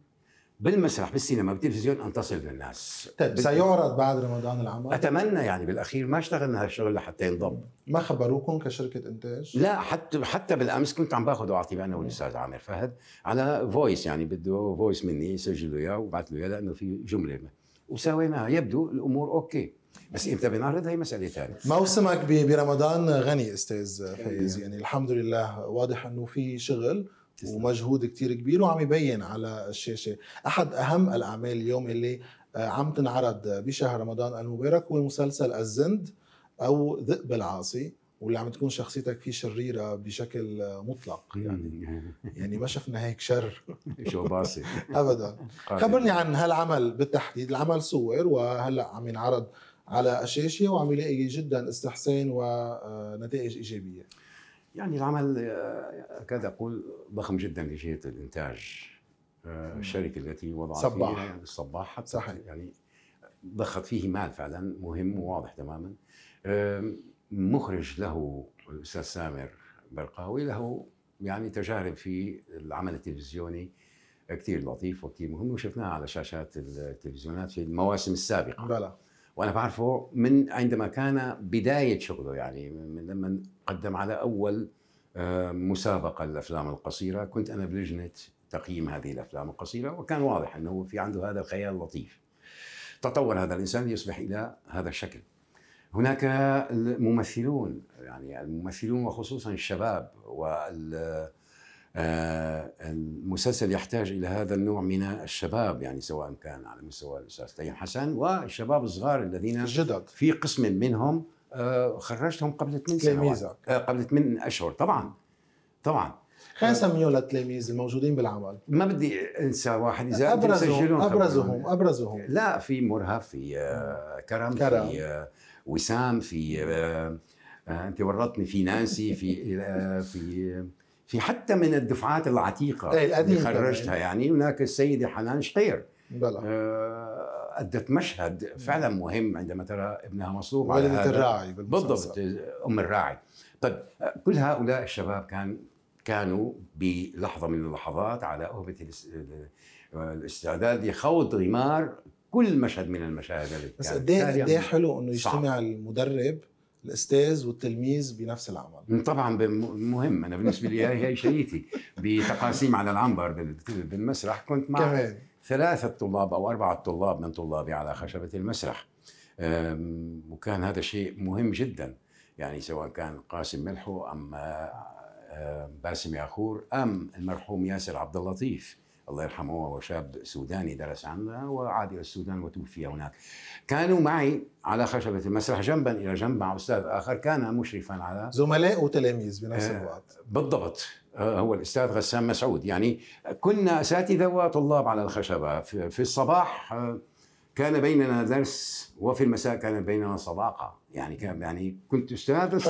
بالمسرح بالسينما بالتلفزيون ان تصل للناس طيب بال... سيعرض بعد رمضان العمل اتمنى يعني بالاخير ما اشتغلنا هالشغل لحتى ينضم ما خبروكم كشركه انتاج لا حتى حتى بالامس كنت عم باخذ واعطي انا والاستاذ عامر فهد على فويس يعني بده فويس مني سجله اياه وبعث له اياه لانه في جمله وسويناها يبدو الامور اوكي بس امتى بنعرض هي مساله ثانيه موسمك برمضان غني استاذ فايز يعني الحمد لله واضح انه في شغل ومجهود كتير كبير وعم يبين على الشاشه احد اهم الاعمال اليوم اللي آه، عم تنعرض بشهر رمضان المبارك هو مسلسل الزند او ذئب العاصي واللي عم تكون شخصيتك فيه شريره بشكل مطلق يعني يعني ما شفنا هيك شر شو باسي ابدا خبرني عن هالعمل بالتحديد العمل صور وهلا عم ينعرض على الشاشه وعم يلاقي جدا استحسان ونتائج آه، ايجابيه يعني العمل آه، كاد اقول ضخم جدا لجهه الانتاج آه، الشركه التي وضعت صباح. فيه يعني الصباح حتى صحيح. يعني ضخت فيه مال فعلا مهم وواضح تماما آه، مخرج له الاستاذ سامر برقاوي له يعني تجارب في العمل التلفزيوني كثير لطيف وكثير مهم وشفناها على شاشات التلفزيونات في المواسم السابقه بلى وانا بعرفه من عندما كان بدايه شغله يعني من لما قدم على أول آه، مسابقة للأفلام القصيرة كنت أنا بلجنة تقييم هذه الأفلام القصيرة وكان واضح أنه في عنده هذا الخيال اللطيف تطور هذا الإنسان ليصبح إلى هذا الشكل هناك الممثلون يعني الممثلون وخصوصا الشباب وال آه، المسلسل يحتاج الى هذا النوع من الشباب يعني سواء كان على مستوى الاستاذ تيم حسن والشباب الصغار الذين الجدد في قسم منهم آه، خرجتهم قبل 8 سنوات آه، قبل 8 اشهر طبعا طبعا خلينا نسميهم للتلاميذ الموجودين بالعمل ما بدي انسى واحد اذا ابرزهم ابرزهم ابرزهم لا في مرهف في كرم, آه، كرم. في وسام في انت ورطتني في نانسي في في في حتى من الدفعات العتيقه إيه، اللي خرجتها يعني هناك السيده حنان شقير بلى أدت مشهد فعلا مهم عندما ترى ابنها مصلوب على هذا الراعي بالضبط أم الراعي طيب كل هؤلاء الشباب كان كانوا بلحظة من اللحظات على أهبة الاستعداد لخوض غمار كل مشهد من المشاهد اللي بس إيه- قد ايه حلو انه يجتمع المدرب الاستاذ والتلميذ بنفس العمل طبعا مهم انا بالنسبه لي هي شريتي بتقاسيم على العنبر بالمسرح كنت مع كمان ثلاثة طلاب أو أربعة طلاب من طلابي على خشبة المسرح وكان هذا شيء مهم جدا يعني سواء كان قاسم ملحو أم باسم ياخور أم المرحوم ياسر عبد اللطيف الله يرحمه وهو شاب سوداني درس عندنا وعاد إلى السودان وتوفي هناك كانوا معي على خشبة المسرح جنبا إلى جنب مع أستاذ آخر كان مشرفا على زملاء وتلاميذ بنفس آه، الوقت بالضبط آه، هو الاستاذ غسان مسعود يعني كنا اساتذه وطلاب على الخشبه في الصباح آه، كان بيننا درس وفي المساء كان بيننا صداقه يعني كان يعني كنت استاذ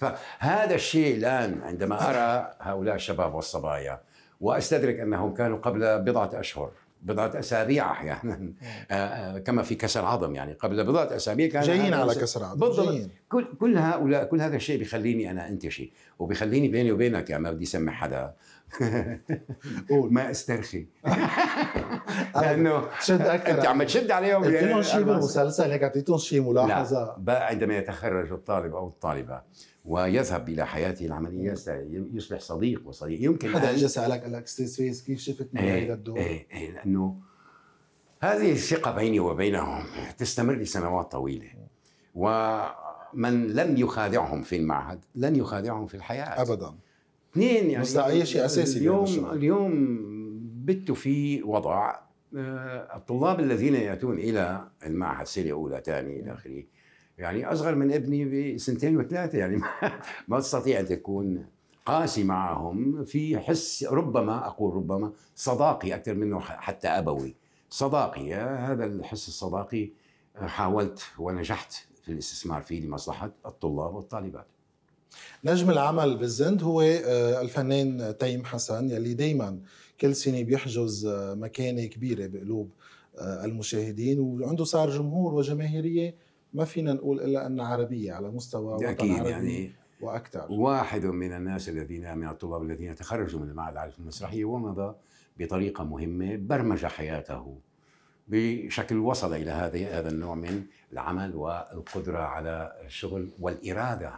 فهذا الشيء الان عندما ارى هؤلاء الشباب والصبايا واستدرك انهم كانوا قبل بضعه اشهر بضعه اسابيع احيانا آه، آه، كما في كسر عظم يعني قبل بضعه اسابيع كان جايين على كسر عظم بالضبط كل كل هؤلاء كل هذا الشيء بيخليني انا انتشي وبيخليني بيني وبينك يعني ما بدي اسمي حدا قول ما استرخي لانه شد اكثر انت عم تشد عليهم اعطيتهم شيء بالمسلسل هيك اعطيتهم شيء ملاحظه لا. بقى عندما يتخرج الطالب او الطالبه ويذهب الى حياته العمليه يصبح صديق وصديق يمكن حدا اجى سالك قال لك استاذ فيس كيف شفت من هذا إيه، الدور؟ ايه ايه لانه هذه الثقه بيني وبينهم تستمر لسنوات طويله ومن لم يخادعهم في المعهد لن يخادعهم في الحياه ابدا اثنين يعني مستوى شيء اساسي اليوم اليوم بت في وضع آه، الطلاب الذين ياتون الى المعهد سنه اولى ثانيه الى اخره يعني اصغر من ابني بسنتين وثلاثه يعني ما تستطيع ان تكون قاسي معهم في حس ربما اقول ربما صداقي اكثر منه حتى ابوي صداقي آه، هذا الحس الصداقي آه، حاولت ونجحت في الاستثمار فيه لمصلحه الطلاب والطالبات نجم العمل بالزند هو آه، الفنان تيم حسن يلي دايما كل سنه بيحجز آه، مكانه كبيره بقلوب آه، المشاهدين وعنده صار جمهور وجماهيريه ما فينا نقول الا ان عربيه على مستوى وطن عربي يعني واكثر واحد من الناس الذين من الطلاب الذين تخرجوا من المعهد العربي المسرحيه ومضى بطريقه مهمه برمج حياته بشكل وصل الى هذه هذا النوع من العمل والقدره على الشغل والاراده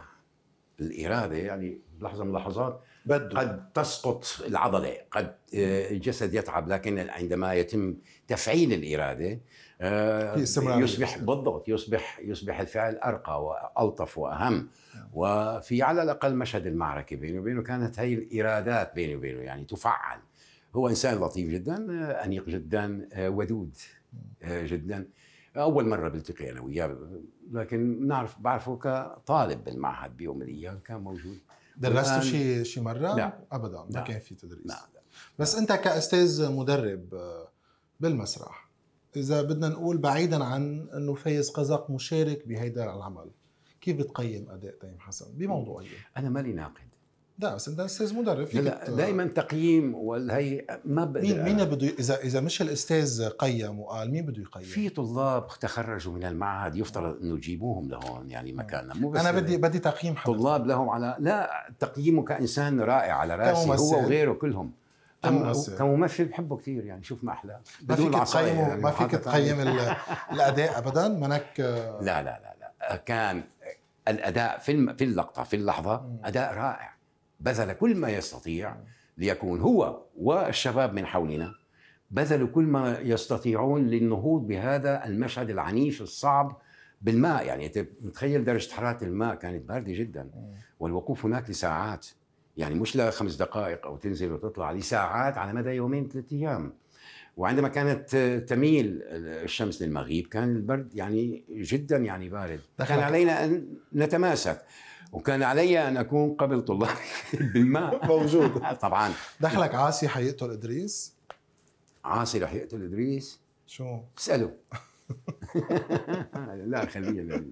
الاراده يعني لحظه من اللحظات قد تسقط العضله قد آه، الجسد يتعب لكن عندما يتم تفعيل الاراده آه، يصبح بالضبط يصبح يصبح الفعل ارقى والطف واهم نعم. وفي على الاقل مشهد المعركه بيني وبينه كانت هي الارادات بيني وبينه يعني تفعل هو انسان لطيف جدا آه، انيق جدا ودود نعم. جدا اول مره بلتقي انا وياه لكن نعرف بعرفه كطالب بالمعهد بيوم من الايام كان موجود درستوا شي شي مره؟ لا ابدا ما كان في تدريس لا, لا. بس انت كاستاذ مدرب آه، بالمسرح اذا بدنا نقول بعيدا عن انه فايز قزق مشارك بهيدا العمل كيف بتقيم اداء تيم حسن بموضوعيه؟ انا مالي ناقد لا بس انت استاذ مدرب لا دائما تقييم والهي ما بقدر مين مين بده اذا اذا مش الاستاذ قيم وقال مين بده يقيم؟ في طلاب تخرجوا من المعهد يفترض آه. انه يجيبوهم لهون يعني آه. مكاننا مو بس انا بدي بدي تقييم حضرتك طلاب لهم على لا تقييمه كانسان رائع على راسي هو وغيره كلهم كممثل بحبه كثير يعني شوف ما احلى ما فيك تقيمه يعني ما فيك تقيم الاداء ابدا منك آه. لا لا لا لا كان الاداء في في اللقطه في اللحظه اداء رائع بذل كل ما يستطيع ليكون هو والشباب من حولنا بذلوا كل ما يستطيعون للنهوض بهذا المشهد العنيف الصعب بالماء يعني انت متخيل درجه حراره الماء كانت بارده جدا والوقوف هناك لساعات يعني مش لخمس دقائق او تنزل وتطلع لساعات على مدى يومين ثلاثة ايام وعندما كانت تميل الشمس للمغيب كان البرد يعني جدا يعني بارد كان علينا ان نتماسك وكان علي ان اكون قبل طلابي بالماء موجود طبعا دخلك عاصي حيقتل ادريس؟ عاصي رح يقتل ادريس؟ شو؟ اساله لا خليه لا.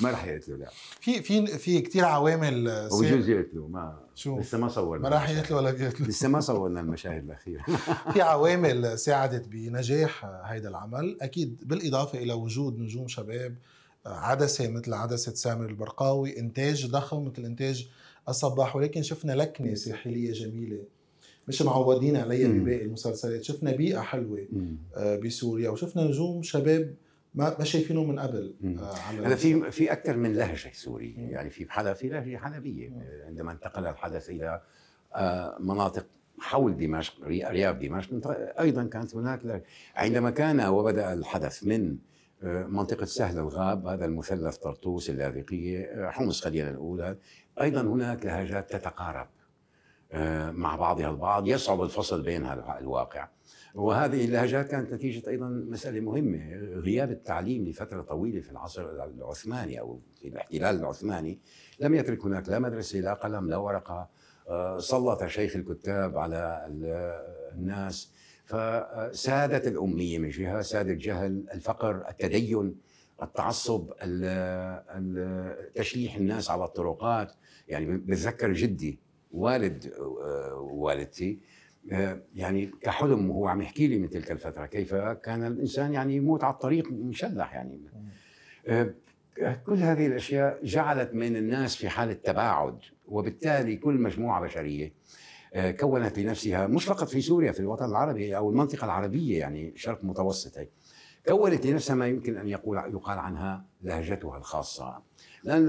ما رح يقتله لا في في في كثير عوامل آه، سير. وجوز يقتله ما شو لسه ما صورنا ما رح يقتله ولا بيقتله لسه ما صورنا المشاهد الاخيره في عوامل ساعدت بنجاح هيدا العمل اكيد بالاضافه الى وجود نجوم شباب عدسه مثل عدسه سامر البرقاوي انتاج ضخم مثل انتاج الصباح ولكن شفنا لكنه ساحليه جميله مش معودين عليها بباقي المسلسلات شفنا بيئه حلوه آه، بسوريا وشفنا نجوم شباب ما ما شايفينه من قبل آه، هلا في في اكثر من لهجه سوريه يعني في حدا في لهجه حلبيه عندما انتقل الحدث الى آه، مناطق حول دمشق رياض دمشق ايضا كانت هناك لهجة. عندما كان وبدا الحدث من منطقة سهل الغاب هذا المثلث طرطوس اللاذقية آه، حمص خلينا نقول أيضا هناك لهجات تتقارب آه، مع بعضها البعض يصعب الفصل بينها الواقع وهذه اللهجات كانت نتيجة أيضا مسألة مهمة غياب التعليم لفترة طويلة في العصر العثماني أو في الاحتلال العثماني لم يترك هناك لا مدرسة لا قلم لا ورقة آه، سلط شيخ الكتاب على الناس فسادت الأمية من جهة ساد الجهل الفقر التدين التعصب تشليح الناس على الطرقات يعني بتذكر جدي والد آه، والدتي آه، يعني كحلم وهو عم يحكي لي من تلك الفتره كيف كان الانسان يعني يموت على الطريق مشلح يعني آه، كل هذه الاشياء جعلت من الناس في حاله تباعد وبالتالي كل مجموعه بشريه آه، كونت لنفسها مش فقط في سوريا في الوطن العربي او المنطقه العربيه يعني شرق متوسط كونت لنفسها ما يمكن ان يقول يقال عنها لهجتها الخاصه لان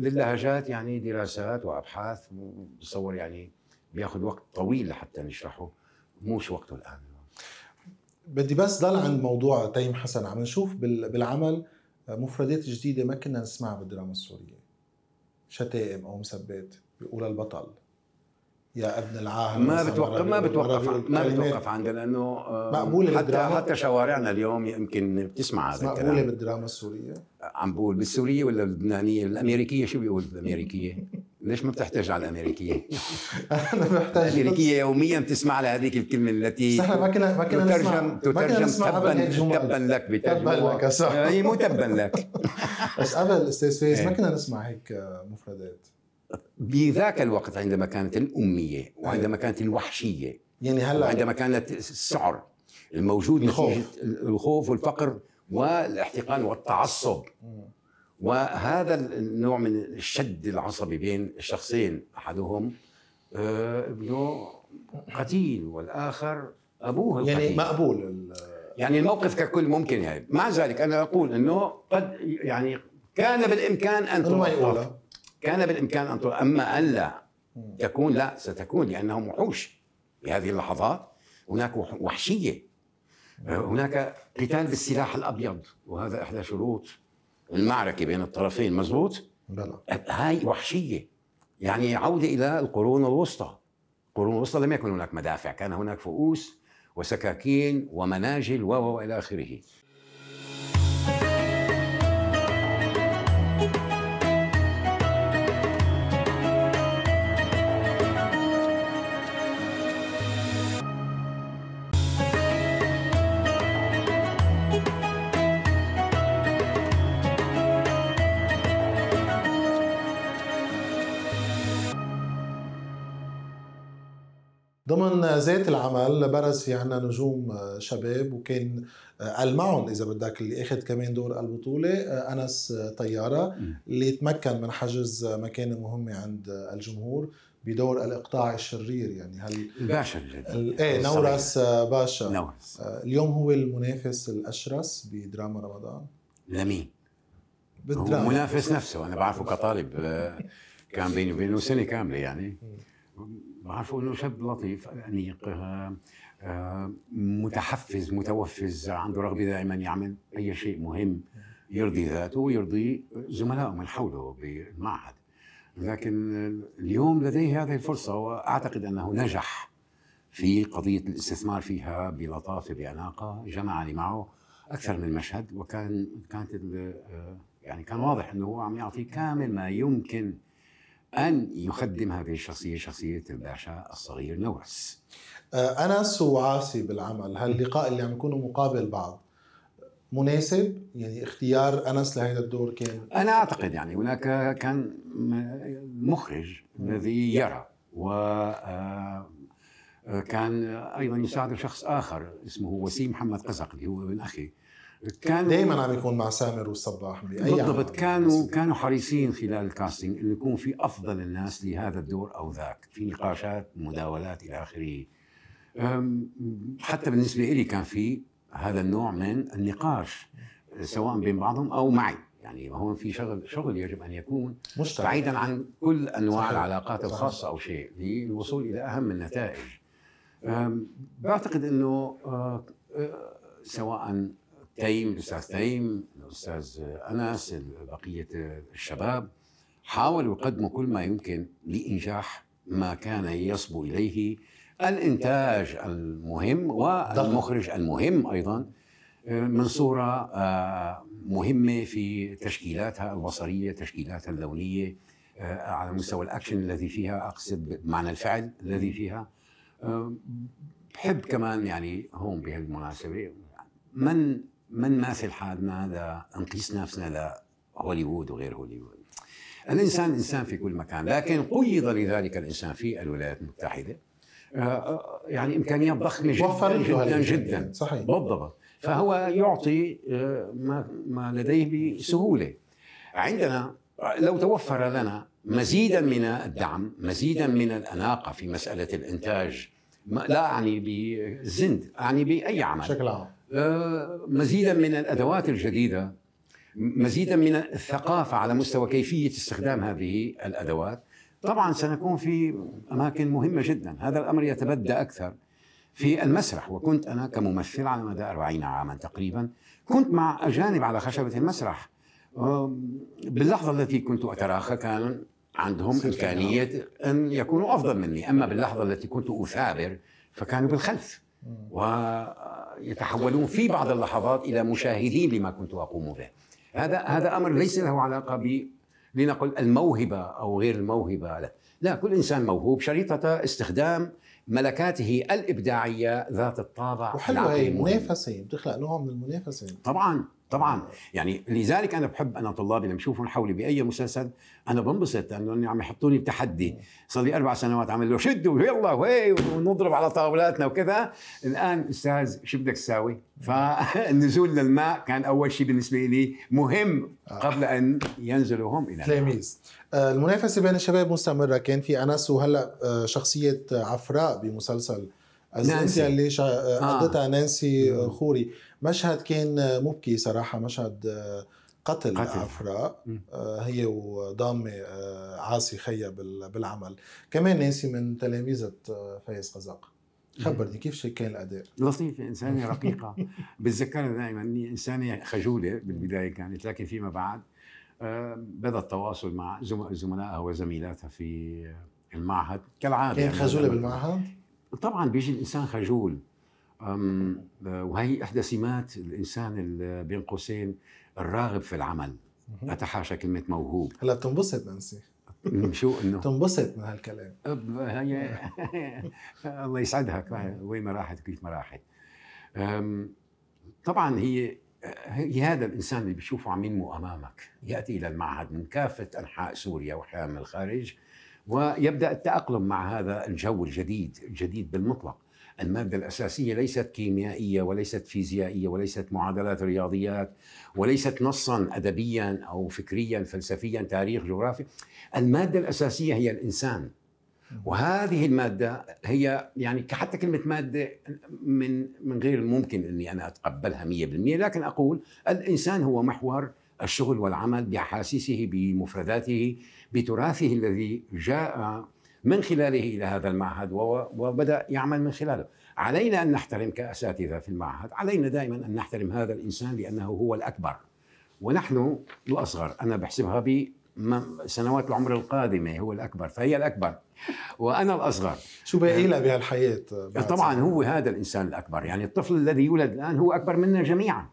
للهجات يعني دراسات وابحاث بتصور يعني بياخذ وقت طويل لحتى نشرحه مش وقته الان بدي بس ضل عند موضوع تيم حسن عم نشوف بالعمل آه، مفردات جديده ما كنا نسمعها بالدراما السوريه شتائم او مسبات بيقولها البطل يا ابن العاهل ما بتوقف ما بتوقف ما بتوقف عندك لانه آه، مقبول حتى حتى شوارعنا اليوم يمكن بتسمع هذا الكلام مقبوله بالدراما السوريه عم بقول بالسوريه ولا اللبنانيه؟ الامريكيه شو بيقول بالامريكيه ليش ما بتحتاج على الامريكيه؟ انا بحتاج الامريكيه يوميا بتسمع لهذيك الكلمه التي ما كنا ما كنا تترجم تترجم تبا تبا لك بتبا لك صح هي مو تبا لك بس قبل استاذ فايز ما إيه. كنا نسمع هيك آه، مفردات بذاك الوقت عندما كانت الأمية وعندما كانت الوحشية يعني هلا وعندما كانت السعر الموجود الخوف نتيجة الخوف والفقر والاحتقان والتعصب وهذا النوع من الشد العصبي بين الشخصين أحدهم آه، ابنه قتيل والآخر أبوه يعني القتيل يعني مقبول يعني الموقف ككل ممكن يعني مع ذلك أنا أقول أنه قد يعني كان بالإمكان أن توقف كان بالإمكان أن ترى أما ألا تكون لا ستكون لأنهم وحوش في هذه اللحظات هناك وحشية هناك قتال بالسلاح الأبيض وهذا إحدى شروط المعركة بين الطرفين مزبوط هاي وحشية يعني عودة إلى القرون الوسطى القرون الوسطى لم يكن هناك مدافع كان هناك فؤوس وسكاكين ومناجل و إلى آخره ضمن ذات العمل برز في عنا نجوم آه، شباب وكان آه، قال معهم اذا بدك اللي اخذ كمان دور البطوله آه، انس طياره اللي تمكن من حجز مكانه مهمه عند الجمهور بدور الاقطاع الشرير يعني هل الباشا ايه نورس باشا نورس اليوم هو المنافس الاشرس بدراما رمضان لمين؟ بالدراما هو منافس نفسه انا بعرفه كطالب كان بيني وبينه سنه كامله يعني بعرفوا انه شاب لطيف انيق آه، آه، متحفز متوفز عنده رغبه دائما يعمل اي شيء مهم يرضي ذاته ويرضي زملائه من حوله بالمعهد لكن اليوم لديه هذه الفرصه واعتقد انه نجح في قضيه الاستثمار فيها بلطافه باناقه جمعني معه اكثر من مشهد وكان كانت آه، يعني كان واضح انه هو عم يعطي كامل ما يمكن أن يخدم هذه الشخصية شخصية الباشا الصغير نورس آه، أنس وعاسي بالعمل هاللقاء اللي عم يكونوا مقابل بعض مناسب يعني اختيار أنس لهذا الدور كان أنا أعتقد يعني هناك كان مخرج الذي يرى و آه، كان ايضا يساعد شخص اخر اسمه وسيم محمد قزق اللي هو ابن اخي كان دائما عم يكون مع سامر والصباح باي بالضبط كانوا كانوا حريصين خلال الكاستنج انه يكون في افضل الناس لهذا الدور او ذاك في نقاشات مداولات الى اخره حتى بالنسبه لي كان في هذا النوع من النقاش سواء بين بعضهم او معي يعني هون في شغل شغل يجب ان يكون مشترك. بعيدا عن كل انواع صحيح. العلاقات الخاصه او شيء للوصول الى اهم النتائج بعتقد انه آه، آه، سواء تيم الاستاذ يعني تيم الاستاذ انس بقيه الشباب حاولوا يقدموا كل ما يمكن لانجاح ما كان يصبو اليه الانتاج المهم والمخرج المهم ايضا من صوره آه، مهمه في تشكيلاتها البصريه تشكيلاتها اللونيه آه، على مستوى الاكشن الذي فيها اقصد بمعنى الفعل الذي فيها آه، بحب كمان يعني هون بهالمناسبه من ما نماثل حالنا لا نقيس نفسنا لهوليوود وغير هوليوود الانسان انسان في كل مكان لكن قيد لذلك الانسان في الولايات المتحده آه، آه، يعني امكانيات ضخمه جدا جدا, جدا صحيح بالضبط فهو يعطي آه، ما ما لديه بسهوله عندنا لو توفر لنا مزيدا من الدعم مزيدا من الاناقه في مساله الانتاج لا اعني بالزند اعني باي عمل بشكل عام آه، مزيدا من الادوات الجديده مزيدا من الثقافه على مستوى كيفيه استخدام هذه الادوات طبعا سنكون في اماكن مهمه جدا هذا الامر يتبدى اكثر في المسرح وكنت انا كممثل على مدى 40 عاما تقريبا كنت مع اجانب على خشبه المسرح آه، باللحظه التي كنت اتراخى كان عندهم امكانيه ان يكونوا افضل مني اما باللحظه التي كنت اثابر فكانوا بالخلف ويتحولون في بعض اللحظات الى مشاهدين لما كنت اقوم به هذا هذا امر ليس له علاقه ب لنقل الموهبه او غير الموهبه لا, لا كل انسان موهوب شريطه استخدام ملكاته الابداعيه ذات الطابع وحلوه المنافسه بتخلق نوع من المنافسه طبعا طبعا يعني لذلك انا بحب انا طلابي لما بشوفهم حولي باي مسلسل انا بنبسط لانه عم يحطوني بتحدي صار لي اربع سنوات عمل له شد ويلا وهي ونضرب على طاولاتنا وكذا الان استاذ شو بدك تساوي؟ فالنزول للماء كان اول شيء بالنسبه لي مهم آه. قبل ان ينزلوا هم الى تلاميذ آه، المنافسه بين الشباب مستمره كان في انس وهلا آه، شخصيه عفراء بمسلسل نانسي اللي شا... آه. نانسي خوري مشهد كان مبكي صراحه مشهد قتل, قتل. عفراء آه، هي وضامة آه، عاصي خيا بالعمل كمان ناسي من تلاميذة آه، فايز قزاق خبرني كيف كان الاداء؟ لطيفه انسانه رقيقه بتذكرها دائما اني انسانه خجوله بالبدايه كانت لكن فيما بعد بدا التواصل مع زملائها وزميلاتها في المعهد كالعاده كان يعني خجوله بالمعهد؟ طبعا بيجي الانسان خجول وهي إحدى سمات الإنسان بين قوسين الراغب في العمل أتحاشى كلمة موهوب هلا بتنبسط نانسي شو انه تنبسط من هالكلام هي الله يسعدها وين ما راحت وكيف ما راحت طبعا هي هي هذا الانسان اللي بتشوفه عم ينمو امامك ياتي الى المعهد من كافه انحاء سوريا واحيانا من الخارج ويبدا التاقلم مع هذا الجو الجديد الجديد بالمطلق المادة الأساسية ليست كيميائية وليست فيزيائية وليست معادلات رياضيات وليست نصا أدبيا أو فكريا فلسفيا تاريخ جغرافي المادة الأساسية هي الإنسان وهذه المادة هي يعني حتى كلمة مادة من من غير الممكن أني أنا أتقبلها 100% لكن أقول الإنسان هو محور الشغل والعمل بأحاسيسه بمفرداته بتراثه الذي جاء من خلاله إلى هذا المعهد وبدأ يعمل من خلاله علينا أن نحترم كأساتذة في المعهد علينا دائما أن نحترم هذا الإنسان لأنه هو الأكبر ونحن الأصغر أنا بحسبها سنوات العمر القادمة هو الأكبر فهي الأكبر وأنا الأصغر شو باقي لها بهالحياة طبعا هو هذا الإنسان الأكبر يعني الطفل الذي يولد الآن هو أكبر منا جميعا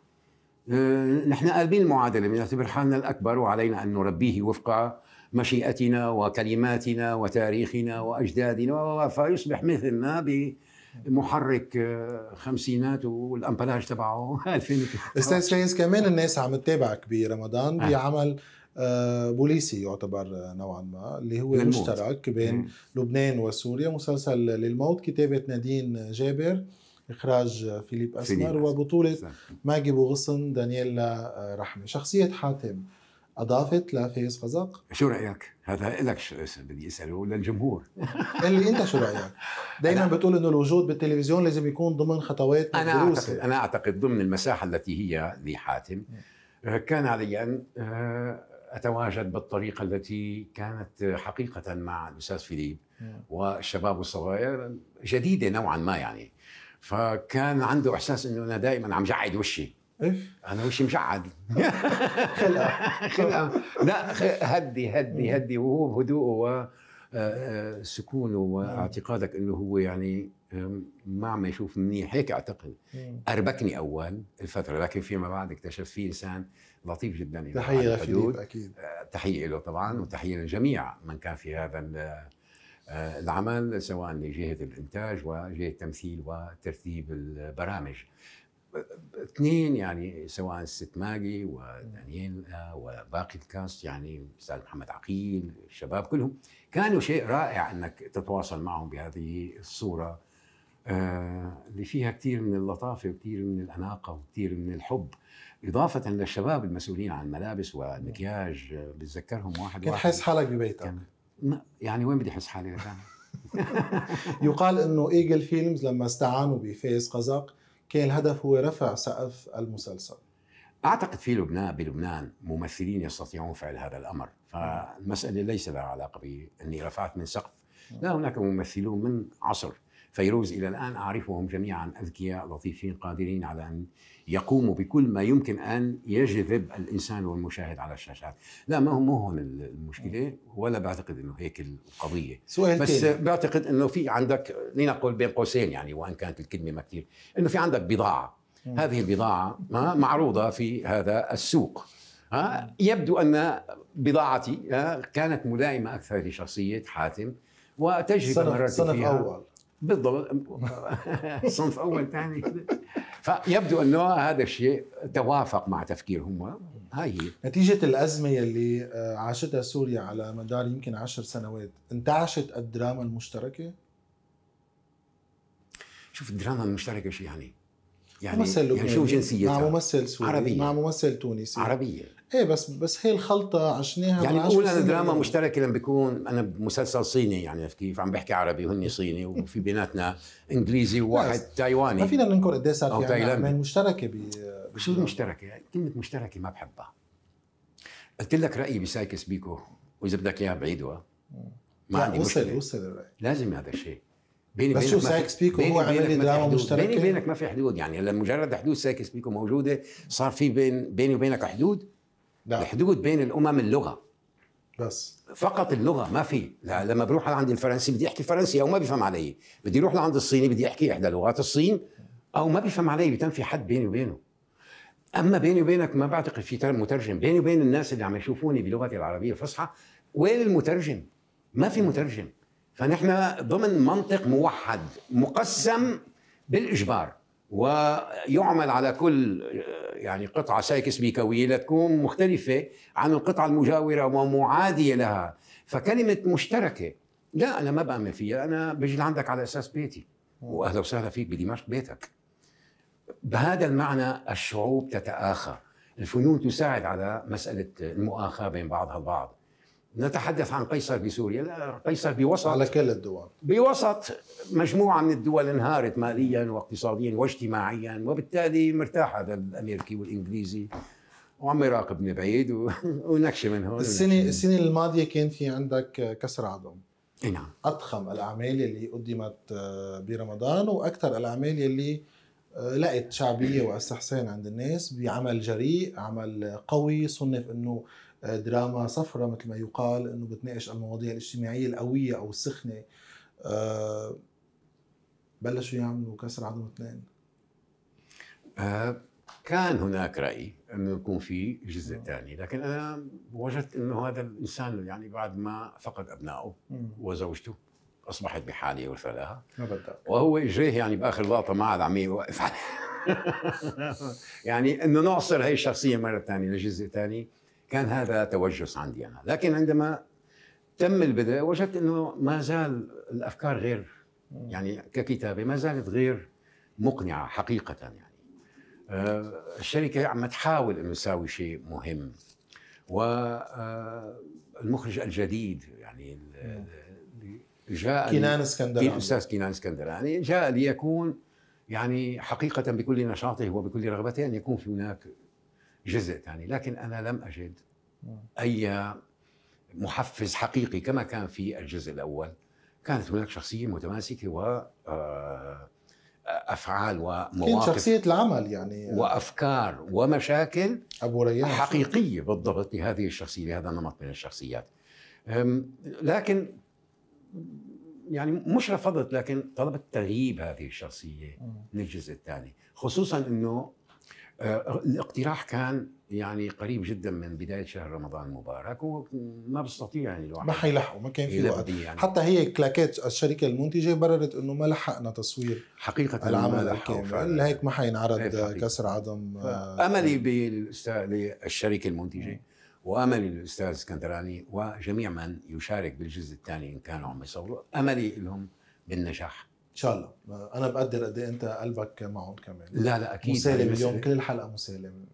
آه، نحن قلبين المعادلة بنعتبر حالنا الأكبر وعلينا أن نربيه وفق مشيئتنا وكلماتنا وتاريخنا وأجدادنا فيصبح مثلنا محرك آه، خمسينات والامبلاج تبعه 2000 استاذ فايز كمان الناس عم تتابعك برمضان نعم. بعمل آه، بوليسي يعتبر آه، نوعا ما اللي هو للموت. مشترك بين لبنان وسوريا مسلسل للموت كتابة نادين جابر إخراج فيليب أسمر فيليب. وبطولة ماجي بوغصن دانييلا رحمة شخصية حاتم اضافت لفيس فزق شو رايك؟ هذا لك بدي اساله للجمهور اللي انت شو رايك؟ دائما بتقول انه الوجود بالتلفزيون لازم يكون ضمن خطوات انا اعتقد انا اعتقد ضمن المساحه التي هي لحاتم آه، كان علي ان آه، اتواجد بالطريقه التي كانت حقيقه مع الاستاذ فيليب والشباب والصغير جديده نوعا ما يعني فكان عنده احساس انه انا دائما عم جعد وشي ايش؟ انا وشي مشعد خلقه خلقه لا هدي هدي هدي وهو بهدوءه وسكونه آه، آه، واعتقادك انه هو يعني ما عم يشوف منيح هيك اعتقد اربكني اول الفتره لكن فيما بعد اكتشف فيه انسان لطيف جدا تحيه لفيليب اكيد آه، تحيه له طبعا وتحيه للجميع من كان في هذا العمل سواء لجهه الانتاج وجهه التمثيل وترتيب البرامج اثنين يعني سواء الست ماجي ودانييلا آه، وباقي الكاست يعني استاذ محمد عقيل الشباب كلهم كانوا شيء رائع انك تتواصل معهم بهذه الصوره آه، اللي فيها كثير من اللطافه وكثير من الاناقه وكثير من الحب اضافه للشباب المسؤولين عن الملابس والمكياج آه، بتذكرهم واحد كنت حاسس حالك ببيتك يعني وين بدي احس حالي يقال انه ايجل فيلمز لما استعانوا بفايز قزق كان الهدف هو رفع سقف المسلسل اعتقد في لبنان بلبنان ممثلين يستطيعون فعل هذا الامر فالمساله ليس لها علاقه باني رفعت من سقف لا هناك ممثلون من عصر فيروز إلى الآن أعرفهم جميعا أذكياء لطيفين قادرين على أن يقوموا بكل ما يمكن أن يجذب الإنسان والمشاهد على الشاشات لا ما هو مو هون المشكلة ولا بعتقد أنه هيك القضية سؤال بس تاني. بعتقد أنه في عندك لنقل بين قوسين يعني وإن كانت الكلمة ما كثير أنه في عندك بضاعة هذه البضاعة معروضة في هذا السوق ها يبدو أن بضاعتي كانت ملائمة أكثر لشخصية حاتم وتجربة صنف, صنف فيها أول بالضبط صنف اول ثاني فيبدو انه هذا الشيء توافق مع تفكيرهم هاي هي نتيجة الأزمة يلي آه، عاشتها سوريا على مدار يمكن عشر سنوات انتعشت الدراما المشتركة؟ شوف الدراما المشتركة شو يعني؟ يعني ممثل يعني شو جنسيتها؟ مع ممثل سوري عربية مع ممثل تونسي عربية ايه بس بس هي الخلطة عشناها يعني بقول انا دراما يعني. مشتركة لما بكون انا بمسلسل صيني يعني كيف عم بحكي عربي وهن صيني وفي بيناتنا انجليزي وواحد تايواني ما فينا ننكر قد ايه صار في عمل مشتركة ب شو المشتركة؟ كلمة مشتركة ما بحبها قلت لك رأيي بسايكس بيكو وإذا بدك إياها بعيدها ما عندي وصل مشكلة. وصل الرأي لازم هذا الشيء بيني بس شو سايكس بيكو هو عمل لي دراما مشتركه بيني وبينك ما في حدود يعني لمجرد حدود سايكس بيكو موجوده صار في بين بيني وبينك حدود لا. الحدود بين الامم اللغه بس فقط اللغه ما في لما بروح عند الفرنسي بدي احكي فرنسي او ما بيفهم علي بدي اروح لعند الصيني بدي احكي احدى لغات الصين او ما بيفهم علي بتم في حد بيني وبينه اما بيني وبينك ما بعتقد في مترجم بيني وبين الناس اللي عم يشوفوني بلغتي العربيه الفصحى وين المترجم ما في مترجم فنحن ضمن منطق موحد مقسم بالاجبار ويعمل على كل يعني قطعه سايكس بيكويه لتكون مختلفه عن القطعه المجاوره ومعاديه لها فكلمه مشتركه لا انا ما بامن فيها انا بجي لعندك على اساس بيتي واهلا وسهلا فيك بدمشق بيتك بهذا المعنى الشعوب تتآخى الفنون تساعد على مسألة المؤاخاة بين بعضها البعض نتحدث عن قيصر في سوريا لا قيصر بوسط على كل الدول بوسط مجموعة من الدول انهارت ماليا واقتصاديا واجتماعيا وبالتالي مرتاح هذا الأمريكي والإنجليزي وعم يراقب من بعيد ونكش ونكشة من هون السنة السنة الماضية كان في عندك كسر عظم نعم أضخم الأعمال اللي قدمت آه، برمضان وأكثر الأعمال اللي آه، لقت شعبية واستحسان عند الناس بعمل جريء عمل قوي صنف أنه دراما صفرة مثل ما يقال انه بتناقش المواضيع الاجتماعية القوية او السخنة آه، بلشوا يعملوا كسر عظم اثنين آه، كان هناك راي انه يكون في جزء آه. ثاني لكن انا وجدت انه هذا الانسان يعني بعد ما فقد ابنائه وزوجته اصبحت بحاله وفلاها وهو اجريه يعني باخر لقطه ما عاد عم يوقف يعني انه نعصر هي الشخصيه مره ثانيه لجزء ثاني كان هذا توجس عندي انا لكن عندما تم البدء وجدت انه ما زال الافكار غير يعني ككتابه ما زالت غير مقنعه حقيقه يعني آه، الشركه عم تحاول انه تساوي شيء مهم والمخرج آه، الجديد يعني جاء كنان اسكندراني الاستاذ كنان اسكندراني جاء ليكون يعني حقيقه بكل نشاطه وبكل رغبته ان يكون في هناك جزء ثاني لكن أنا لم أجد نعم. أي محفز حقيقي كما كان في الجزء الأول كانت هناك شخصية متماسكة و آه، أفعال ومواقف شخصية العمل يعني وأفكار ومشاكل أبو ريان حقيقية بالضبط لهذه الشخصية لهذا النمط من الشخصيات لكن يعني مش رفضت لكن طلبت تغييب هذه الشخصية من الجزء الثاني خصوصا أنه آه، الاقتراح كان يعني قريب جدا من بدايه شهر رمضان المبارك وما بستطيع يعني الواحد ما حيلحقوا ما كان في وقت يعني. حتى هي كلاكات الشركه المنتجه بررت انه ما لحقنا تصوير حقيقه العمل الكامل هيك ما حينعرض كسر عظم آه، املي بالشركه المنتجه واملي للاستاذ اسكندراني وجميع من يشارك بالجزء الثاني ان كانوا عم يصوروا املي لهم بالنجاح شاء الله انا بقدر قد إيه انت قلبك معهم كمان لا لا اكيد مسالم أيوة، اليوم أيوة. كل الحلقه مسالم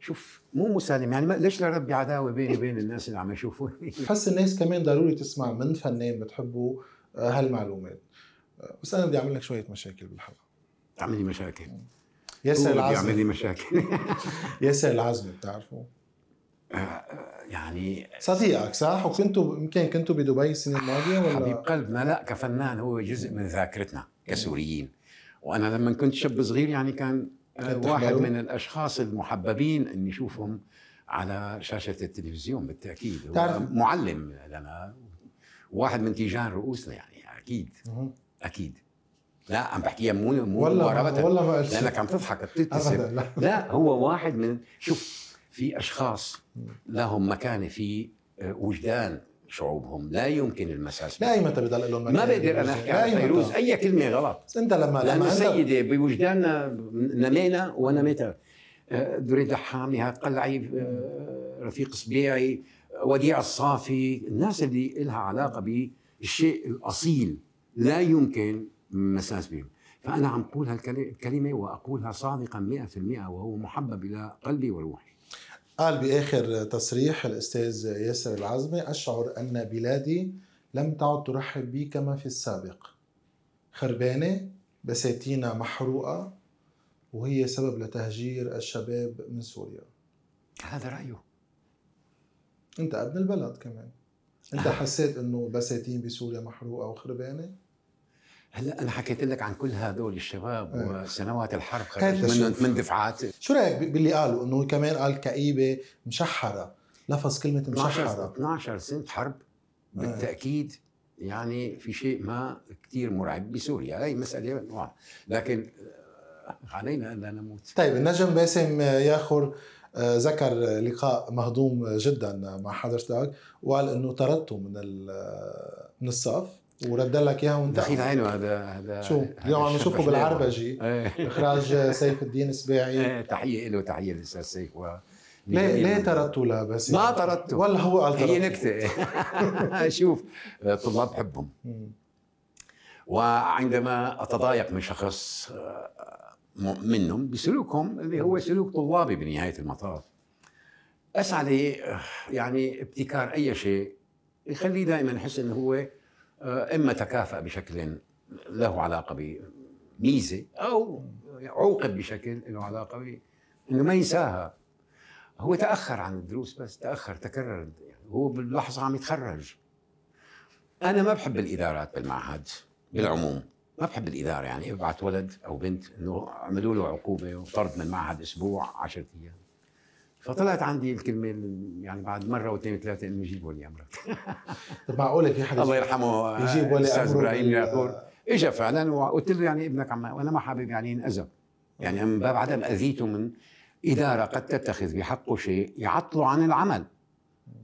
شوف مو مسالم يعني ليش لربي عداوه بيني وبين الناس اللي عم يشوفوني بحس الناس كمان ضروري تسمع من فنان بتحبه آه، هالمعلومات آه، بس انا بدي اعمل لك شويه مشاكل بالحلقه اعمل لي مشاكل ياسر العزمي بيعمل لي مشاكل ياسر العزمي بتعرفه يعني صديقك صح وكنتوا يمكن كنتوا بدبي السنه الماضيه آه، ولا حبيب قلبنا لا كفنان هو جزء من ذاكرتنا إيه. كسوريين وانا لما كنت شاب صغير يعني كان آه، واحد من الاشخاص المحببين اني اشوفهم على شاشه التلفزيون بالتاكيد تعرف معلم لنا واحد من تيجان رؤوسنا يعني اكيد اكيد لا عم بحكيها مو مو والله والله لانك عم تضحك بتبتسم لا. لا هو واحد من شوف في اشخاص لهم مكانه في آه، وجدان شعوبهم لا يمكن المساس لا ايمتى بضل لهم ما بقدر انا احكي عن فيروز اي كلمه غلط انت لما لما سيدي بوجداننا آه، نمينا ونميتها آه، دوري دحامي نهاد قلعي رفيق سبيعي وديع الصافي الناس اللي لها علاقه بالشيء الاصيل لا يمكن مساس بهم فانا عم اقول هالكلمه واقولها صادقا 100% وهو محبب الى قلبي وروحي قال باخر تصريح الاستاذ ياسر العزمي اشعر ان بلادي لم تعد ترحب بي كما في السابق خربانه بساتينا محروقه وهي سبب لتهجير الشباب من سوريا هذا رايه انت ابن البلد كمان انت آه. حسيت انه بساتين بسوريا محروقه وخربانه هلا انا حكيت لك عن كل هذول الشباب إيه. وسنوات الحرب خرجت منهم ثمان دفعات شو رايك باللي قالوا انه كمان قال كئيبه مشحره لفظ كلمه مشحره 12 سنه حرب إيه. بالتاكيد يعني في شيء ما كثير مرعب بسوريا هي مساله واحد. لكن آه، علينا ان لا نموت طيب النجم باسم ياخر آه، ذكر لقاء مهضوم جدا مع حضرتك وقال انه طردته من آه، من الصف ورد لك اياها وانت دخيل عينه هذا هذا شو اليوم عم نشوفه بالعربجي إيه. اخراج سيف الدين سباعي إيه، تحيه له تحيه للاستاذ سيف ليه ليه طردته لا بس ما طردته ولا هو قال هي نكته شوف الطلاب بحبهم وعندما اتضايق من شخص آه، منهم بسلوكهم اللي هو سلوك طلابي بنهايه المطاف اسعى آه، يعني ابتكار اي شيء يخليه دائما يحس انه هو آه، اما تكافأ بشكل له علاقه بميزه او عوقب بشكل له علاقه ب انه ما ينساها هو تاخر عن الدروس بس تاخر تكرر يعني هو باللحظه عم يتخرج انا ما بحب الادارات بالمعهد بالعموم ما بحب الاداره يعني ابعت ولد او بنت انه عملوا له عقوبه وطرد من المعهد اسبوع 10 ايام فطلعت عندي الكلمه يعني بعد مره واثنين وثلاثه انه يجيب ولي امرك طب معقوله في حدا الله يرحمه يجيب ولي امرك ابراهيم ياكور اجى فعلا وقلت له يعني ابنك عم وانا ما حابب يعني ينأذى يعني من باب عدم اذيته من اداره قد تتخذ بحقه شيء يعطله عن العمل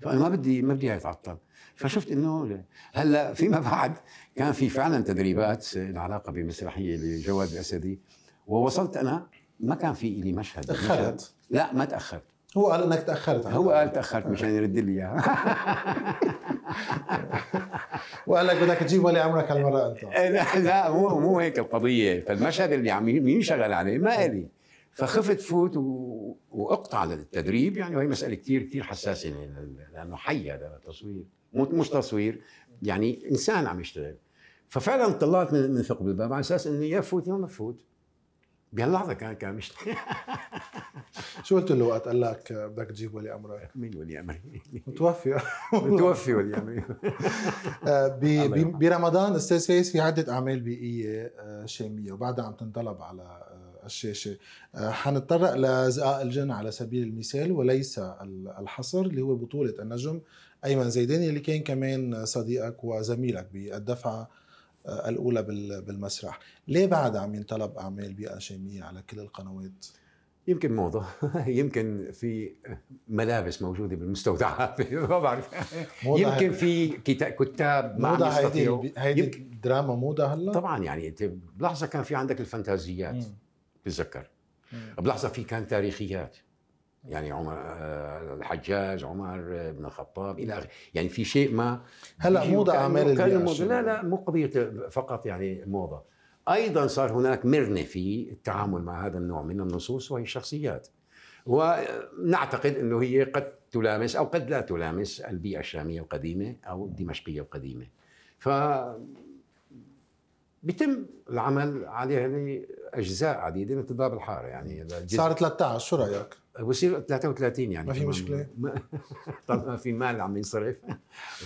فانا ما بدي ما بدي يتعطل فشفت انه هلا فيما بعد كان في فعلا تدريبات العلاقه بمسرحيه لجواد الاسدي ووصلت انا ما كان في لي مشهد تاخرت لا ما تاخرت هو قال انك تاخرت هو قال تاخرت مشان يرد لي اياها وقال لك بدك تجيب ولي عمرك هالمره انت لا, لا مو مو هيك القضيه فالمشهد اللي عم ينشغل عليه ما الي فخفت فوت و... واقطع للتدريب يعني وهي مساله كثير كثير حساسه يعني لانه حي هذا مو مش تصوير يعني انسان عم يشتغل ففعلا طلعت من ثقب الباب على اساس انه يا فوت يا ما فوت بهاللحظه كان كان مش شو قلت له وقت قال لك بدك تجيب ولي امرك؟ مين ولي امري؟ متوفي متوفي ولي امري آه، برمضان استاذ فايز في عده اعمال بيئيه آه، شاميه وبعدها عم تنطلب على آه، الشاشه حنتطرق لزقاق الجن على سبيل المثال وليس الحصر اللي هو بطوله النجم ايمن زيداني اللي كان كمان صديقك وزميلك بالدفعه آه، الاولى بالمسرح ليه بعد عم ينطلب اعمال بيئه شاميه على كل القنوات يمكن موضة يمكن في ملابس موجودة بالمستودعات ما بعرف يمكن في كتاب ما موضة هيدي هيدي دراما موضة هلا طبعا يعني انت بلحظة كان في عندك الفانتازيات بتذكر بلحظة في كان تاريخيات يعني عمر آه، الحجاج عمر بن الخطاب الى اخره يعني في شيء ما هلا موضه اعمال لا لا مو قضيه فقط يعني موضه ايضا صار هناك مرنه في التعامل مع هذا النوع من النصوص وهي الشخصيات ونعتقد انه هي قد تلامس او قد لا تلامس البيئه الشاميه القديمه او الدمشقيه القديمه ف بيتم العمل عليها يعني اجزاء عديده مثل باب الحاره يعني صار 13 شو رايك؟ بصير 33 يعني ما في مشكله طالما في مال عم ينصرف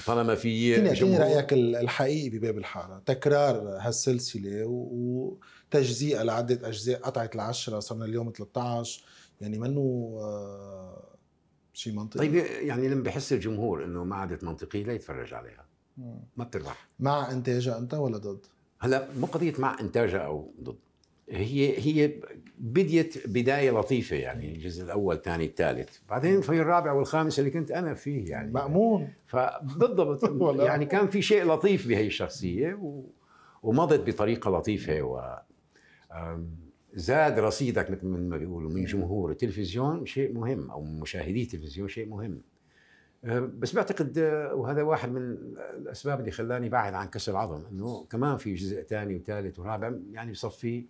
طالما في فيني رايك الحقيقي بباب الحاره تكرار هالسلسله وتجزيئها لعده اجزاء قطعت العشره صرنا اليوم 13 يعني منه آه، شيء منطقي طيب يعني لما بحس الجمهور انه ما عادت منطقيه لا يتفرج عليها ما بتربح مع انتاجها انت ولا ضد؟ هلا مو قضيه مع انتاجها او ضد هي هي بديت بدايه لطيفه يعني الجزء الاول الثاني الثالث بعدين في الرابع والخامس اللي كنت انا فيه يعني مأمون فبالضبط يعني كان في شيء لطيف بهي الشخصيه و... ومضت بطريقه لطيفه و زاد رصيدك مثل ما بيقولوا من جمهور التلفزيون شيء مهم او مشاهدي التلفزيون شيء مهم آه، بس بعتقد آه، وهذا واحد من الاسباب اللي خلاني بعد عن كسر العظم انه كمان في جزء ثاني وثالث ورابع يعني بصفي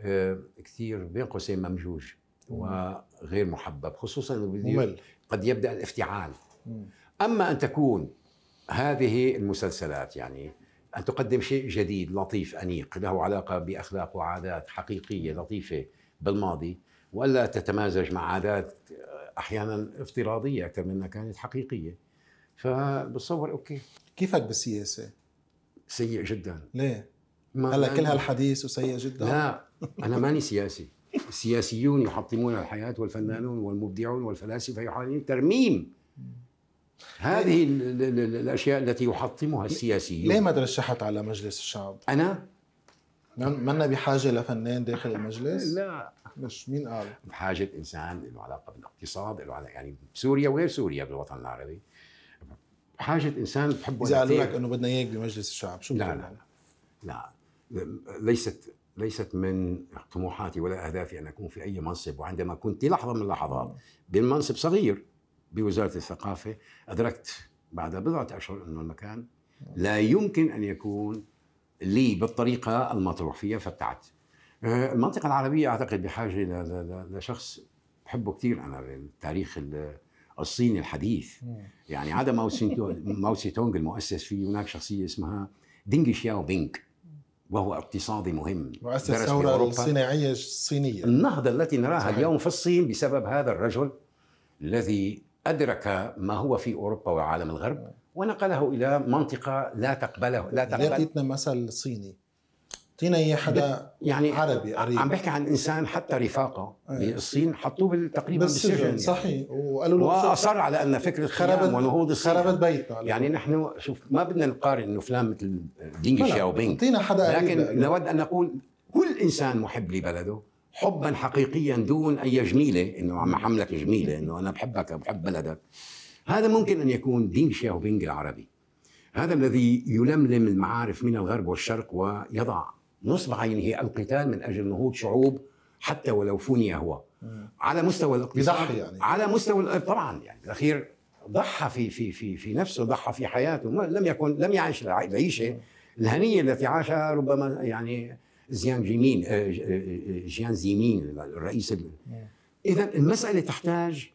آه، كثير بين قوسين ممجوج وغير محبب خصوصا قد يبدا الافتعال اما ان تكون هذه المسلسلات يعني ان تقدم شيء جديد لطيف انيق له علاقه باخلاق وعادات حقيقيه لطيفه بالماضي والا تتمازج مع عادات احيانا افتراضيه اكثر منها كانت حقيقيه فبتصور اوكي كيفك بالسياسه؟ سيء جدا ليه؟ هلا كل هالحديث وسيء جدا لا أنا ماني سياسي السياسيون يحطمون الحياة والفنانون والمبدعون والفلاسفة يحاولون ترميم هذه الأشياء التي يحطمها السياسيون ليه ما ترشحت على مجلس الشعب؟ أنا؟ منا بحاجة لفنان داخل المجلس؟ لا مش مين قال؟ بحاجة إنسان له علاقة بالاقتصاد له علاقة يعني سوريا وغير سوريا بالوطن العربي بحاجة إنسان بحبه إذا قالوا لك إنه بدنا إياك بمجلس الشعب شو لا لا لا, لا. ليست ليست من طموحاتي ولا اهدافي ان اكون في اي منصب وعندما كنت لحظه من اللحظات بمنصب صغير بوزاره الثقافه ادركت بعد بضعه اشهر انه المكان لا يمكن ان يكون لي بالطريقه المطروح فيها فابتعدت. آه، المنطقه العربيه اعتقد بحاجه لشخص بحبه كثير انا التاريخ الصيني الحديث يعني عدا ماو سي تونغ المؤسس فيه هناك شخصيه اسمها دينغ شياو بينغ وهو اقتصادي مهم وأسس الثورة الصناعية الصينية النهضة التي نراها صحيح. اليوم في الصين بسبب هذا الرجل الذي أدرك ما هو في أوروبا وعالم الغرب ونقله إلى منطقة لا تقبله لا تقبل مثل صيني اعطينا اياه حدا يعني عربي قريب عم بحكي عن انسان حتى رفاقه إيه. بالصين حطوه تقريبا بالسجن يعني. صحيح وقالوا له واصر على ان فكره خربت ونهوض الصين خربت بيته يعني نحن شوف ما بدنا نقارن انه فلان مثل دينج شاوبينغ اعطينا حدا لكن نود ان نقول كل انسان محب لبلده حبا حقيقيا دون اي جميله انه عم حملك جميله انه انا بحبك وبحب بلدك هذا ممكن ان يكون دينج شاوبينغ العربي هذا الذي يلملم المعارف من الغرب والشرق ويضع نصبح ينهي القتال من اجل نهوض شعوب حتى ولو فني هو على مستوى الاقتصاد يعني. على مستوى طبعا يعني الاخير ضحى في في في في نفسه ضحى في حياته لم يكن لم يعش العيشه الهنيه التي عاشها ربما يعني زيان جيمين آه، آه، آه، جيان زيمين الرئيس اذا المساله تحتاج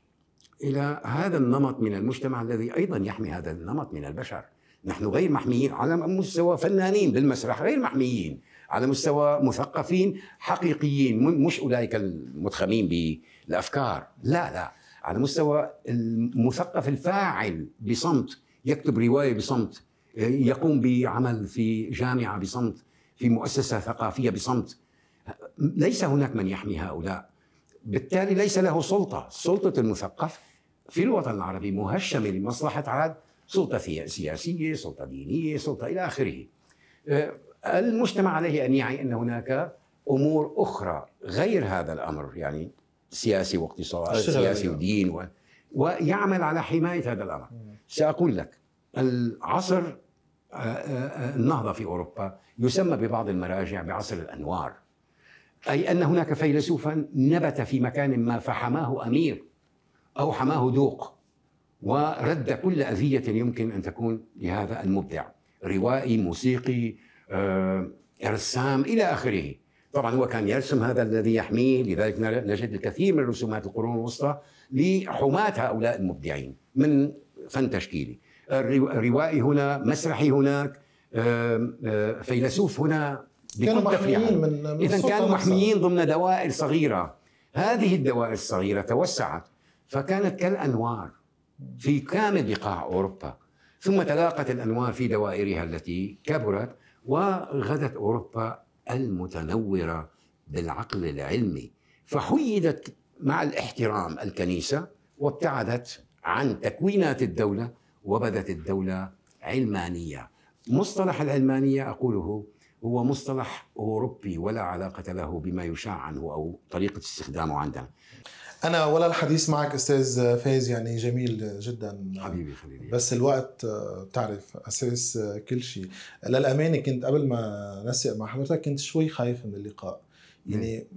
الى هذا النمط من المجتمع الذي ايضا يحمي هذا النمط من البشر نحن غير محميين على مستوى فنانين بالمسرح غير محميين على مستوى مثقفين حقيقيين مش اولئك المتخمين بالافكار لا لا على مستوى المثقف الفاعل بصمت يكتب روايه بصمت يقوم بعمل في جامعه بصمت في مؤسسه ثقافيه بصمت ليس هناك من يحمي هؤلاء بالتالي ليس له سلطه سلطه المثقف في الوطن العربي مهشمه لمصلحه عاد سلطه سياسيه سلطه دينيه سلطه الى اخره المجتمع عليه ان يعي ان هناك امور اخرى غير هذا الامر يعني سياسي واقتصاد سياسي ودين و... ويعمل على حمايه هذا الامر ساقول لك العصر آه، آه، آه، النهضه في اوروبا يسمى ببعض المراجع بعصر الانوار اي ان هناك فيلسوفا نبت في مكان ما فحماه امير او حماه دوق ورد كل اذيه يمكن ان تكون لهذا المبدع روائي موسيقي آه، رسام الى اخره طبعا هو كان يرسم هذا الذي يحميه لذلك نجد الكثير من رسومات القرون الوسطى لحماة هؤلاء المبدعين من فن تشكيلي الروائي هنا مسرحي هناك فيلسوف هنا كانوا محميين من, من اذا كانوا محميين ضمن دوائر صغيره هذه الدوائر الصغيره توسعت فكانت كالانوار في كامل بقاع اوروبا ثم تلاقت الانوار في دوائرها التي كبرت وغدت أوروبا المتنورة بالعقل العلمي فحيدت مع الاحترام الكنيسة وابتعدت عن تكوينات الدولة وبدت الدولة علمانية مصطلح العلمانية أقوله هو مصطلح أوروبي ولا علاقة له بما يشاع عنه أو طريقة استخدامه عندنا انا ولا الحديث معك استاذ فايز يعني جميل جدا حبيبي خليلي بس الوقت آه، تعرف اساس آه، كل شيء للامانه كنت قبل ما نسق مع حضرتك كنت شوي خايف من اللقاء يعني إيه.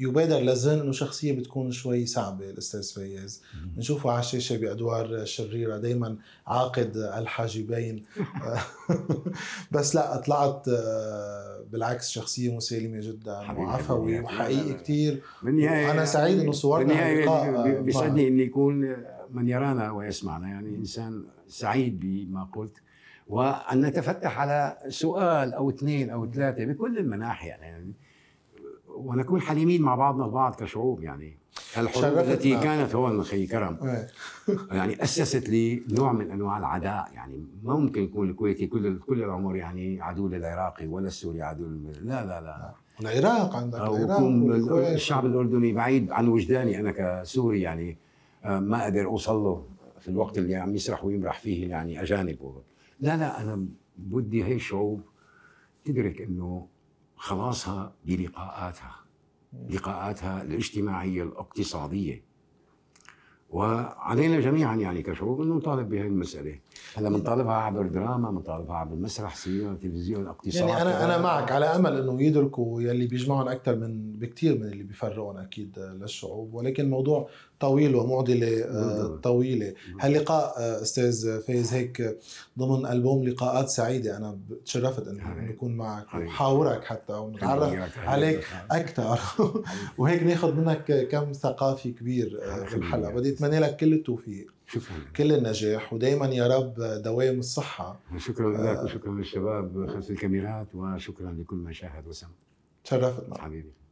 يبادر للذهن انه شخصيه بتكون شوي صعبه الاستاذ فياز بنشوفه على الشاشه بادوار شريره دائما عاقد الحاجبين بس لا طلعت آه، بالعكس شخصيه مسالمه جدا وعفوي وحقيقي كثير انا سعيد انه صورنا بالنهايه آه، بيسعدني انه يكون من يرانا ويسمعنا يعني انسان سعيد بما قلت وان نتفتح على سؤال او اثنين او ثلاثه بكل المناحي يعني ونكون حليمين مع بعضنا البعض كشعوب يعني الحروب التي ما. نعم. كانت هون خي كرم إيه. يعني اسست لي نوع من انواع العداء يعني ممكن يكون الكويتي كل كل العمر يعني عدو للعراقي ولا السوري عدو لا لا لا العراق عندك العراق الشعب الاردني بعيد عن وجداني انا كسوري يعني آه، ما اقدر اوصل له في الوقت اللي عم يسرح ويمرح فيه يعني اجانب لا لا انا بدي هي الشعوب تدرك انه خلاصها بلقاءاتها لقاءاتها الاجتماعية الاقتصادية وعلينا جميعا يعني كشعوب انه نطالب بهذه المساله هلا بنطالبها يعني عبر دراما بنطالبها عبر المسرح سينما تلفزيون اقتصاد يعني انا انا معك على امل انه يدركوا يلي بيجمعهم اكثر من بكثير من اللي بيفرقهم اكيد للشعوب ولكن موضوع طويل ومعضله آه، طويله هاللقاء آه، استاذ فايز هيك ضمن البوم لقاءات سعيده انا تشرفت أن نكون معك وحاورك حتى ونتعرف عليك اكثر وهيك ناخذ منك كم ثقافي كبير آه، بالحلقه بدي اتمنى لك كل التوفيق شكرا كل النجاح ودائما يا رب دوام الصحه شكرا لك وشكرا للشباب خلف الكاميرات وشكرا لكل من شاهد وسمع تشرفتنا حبيبي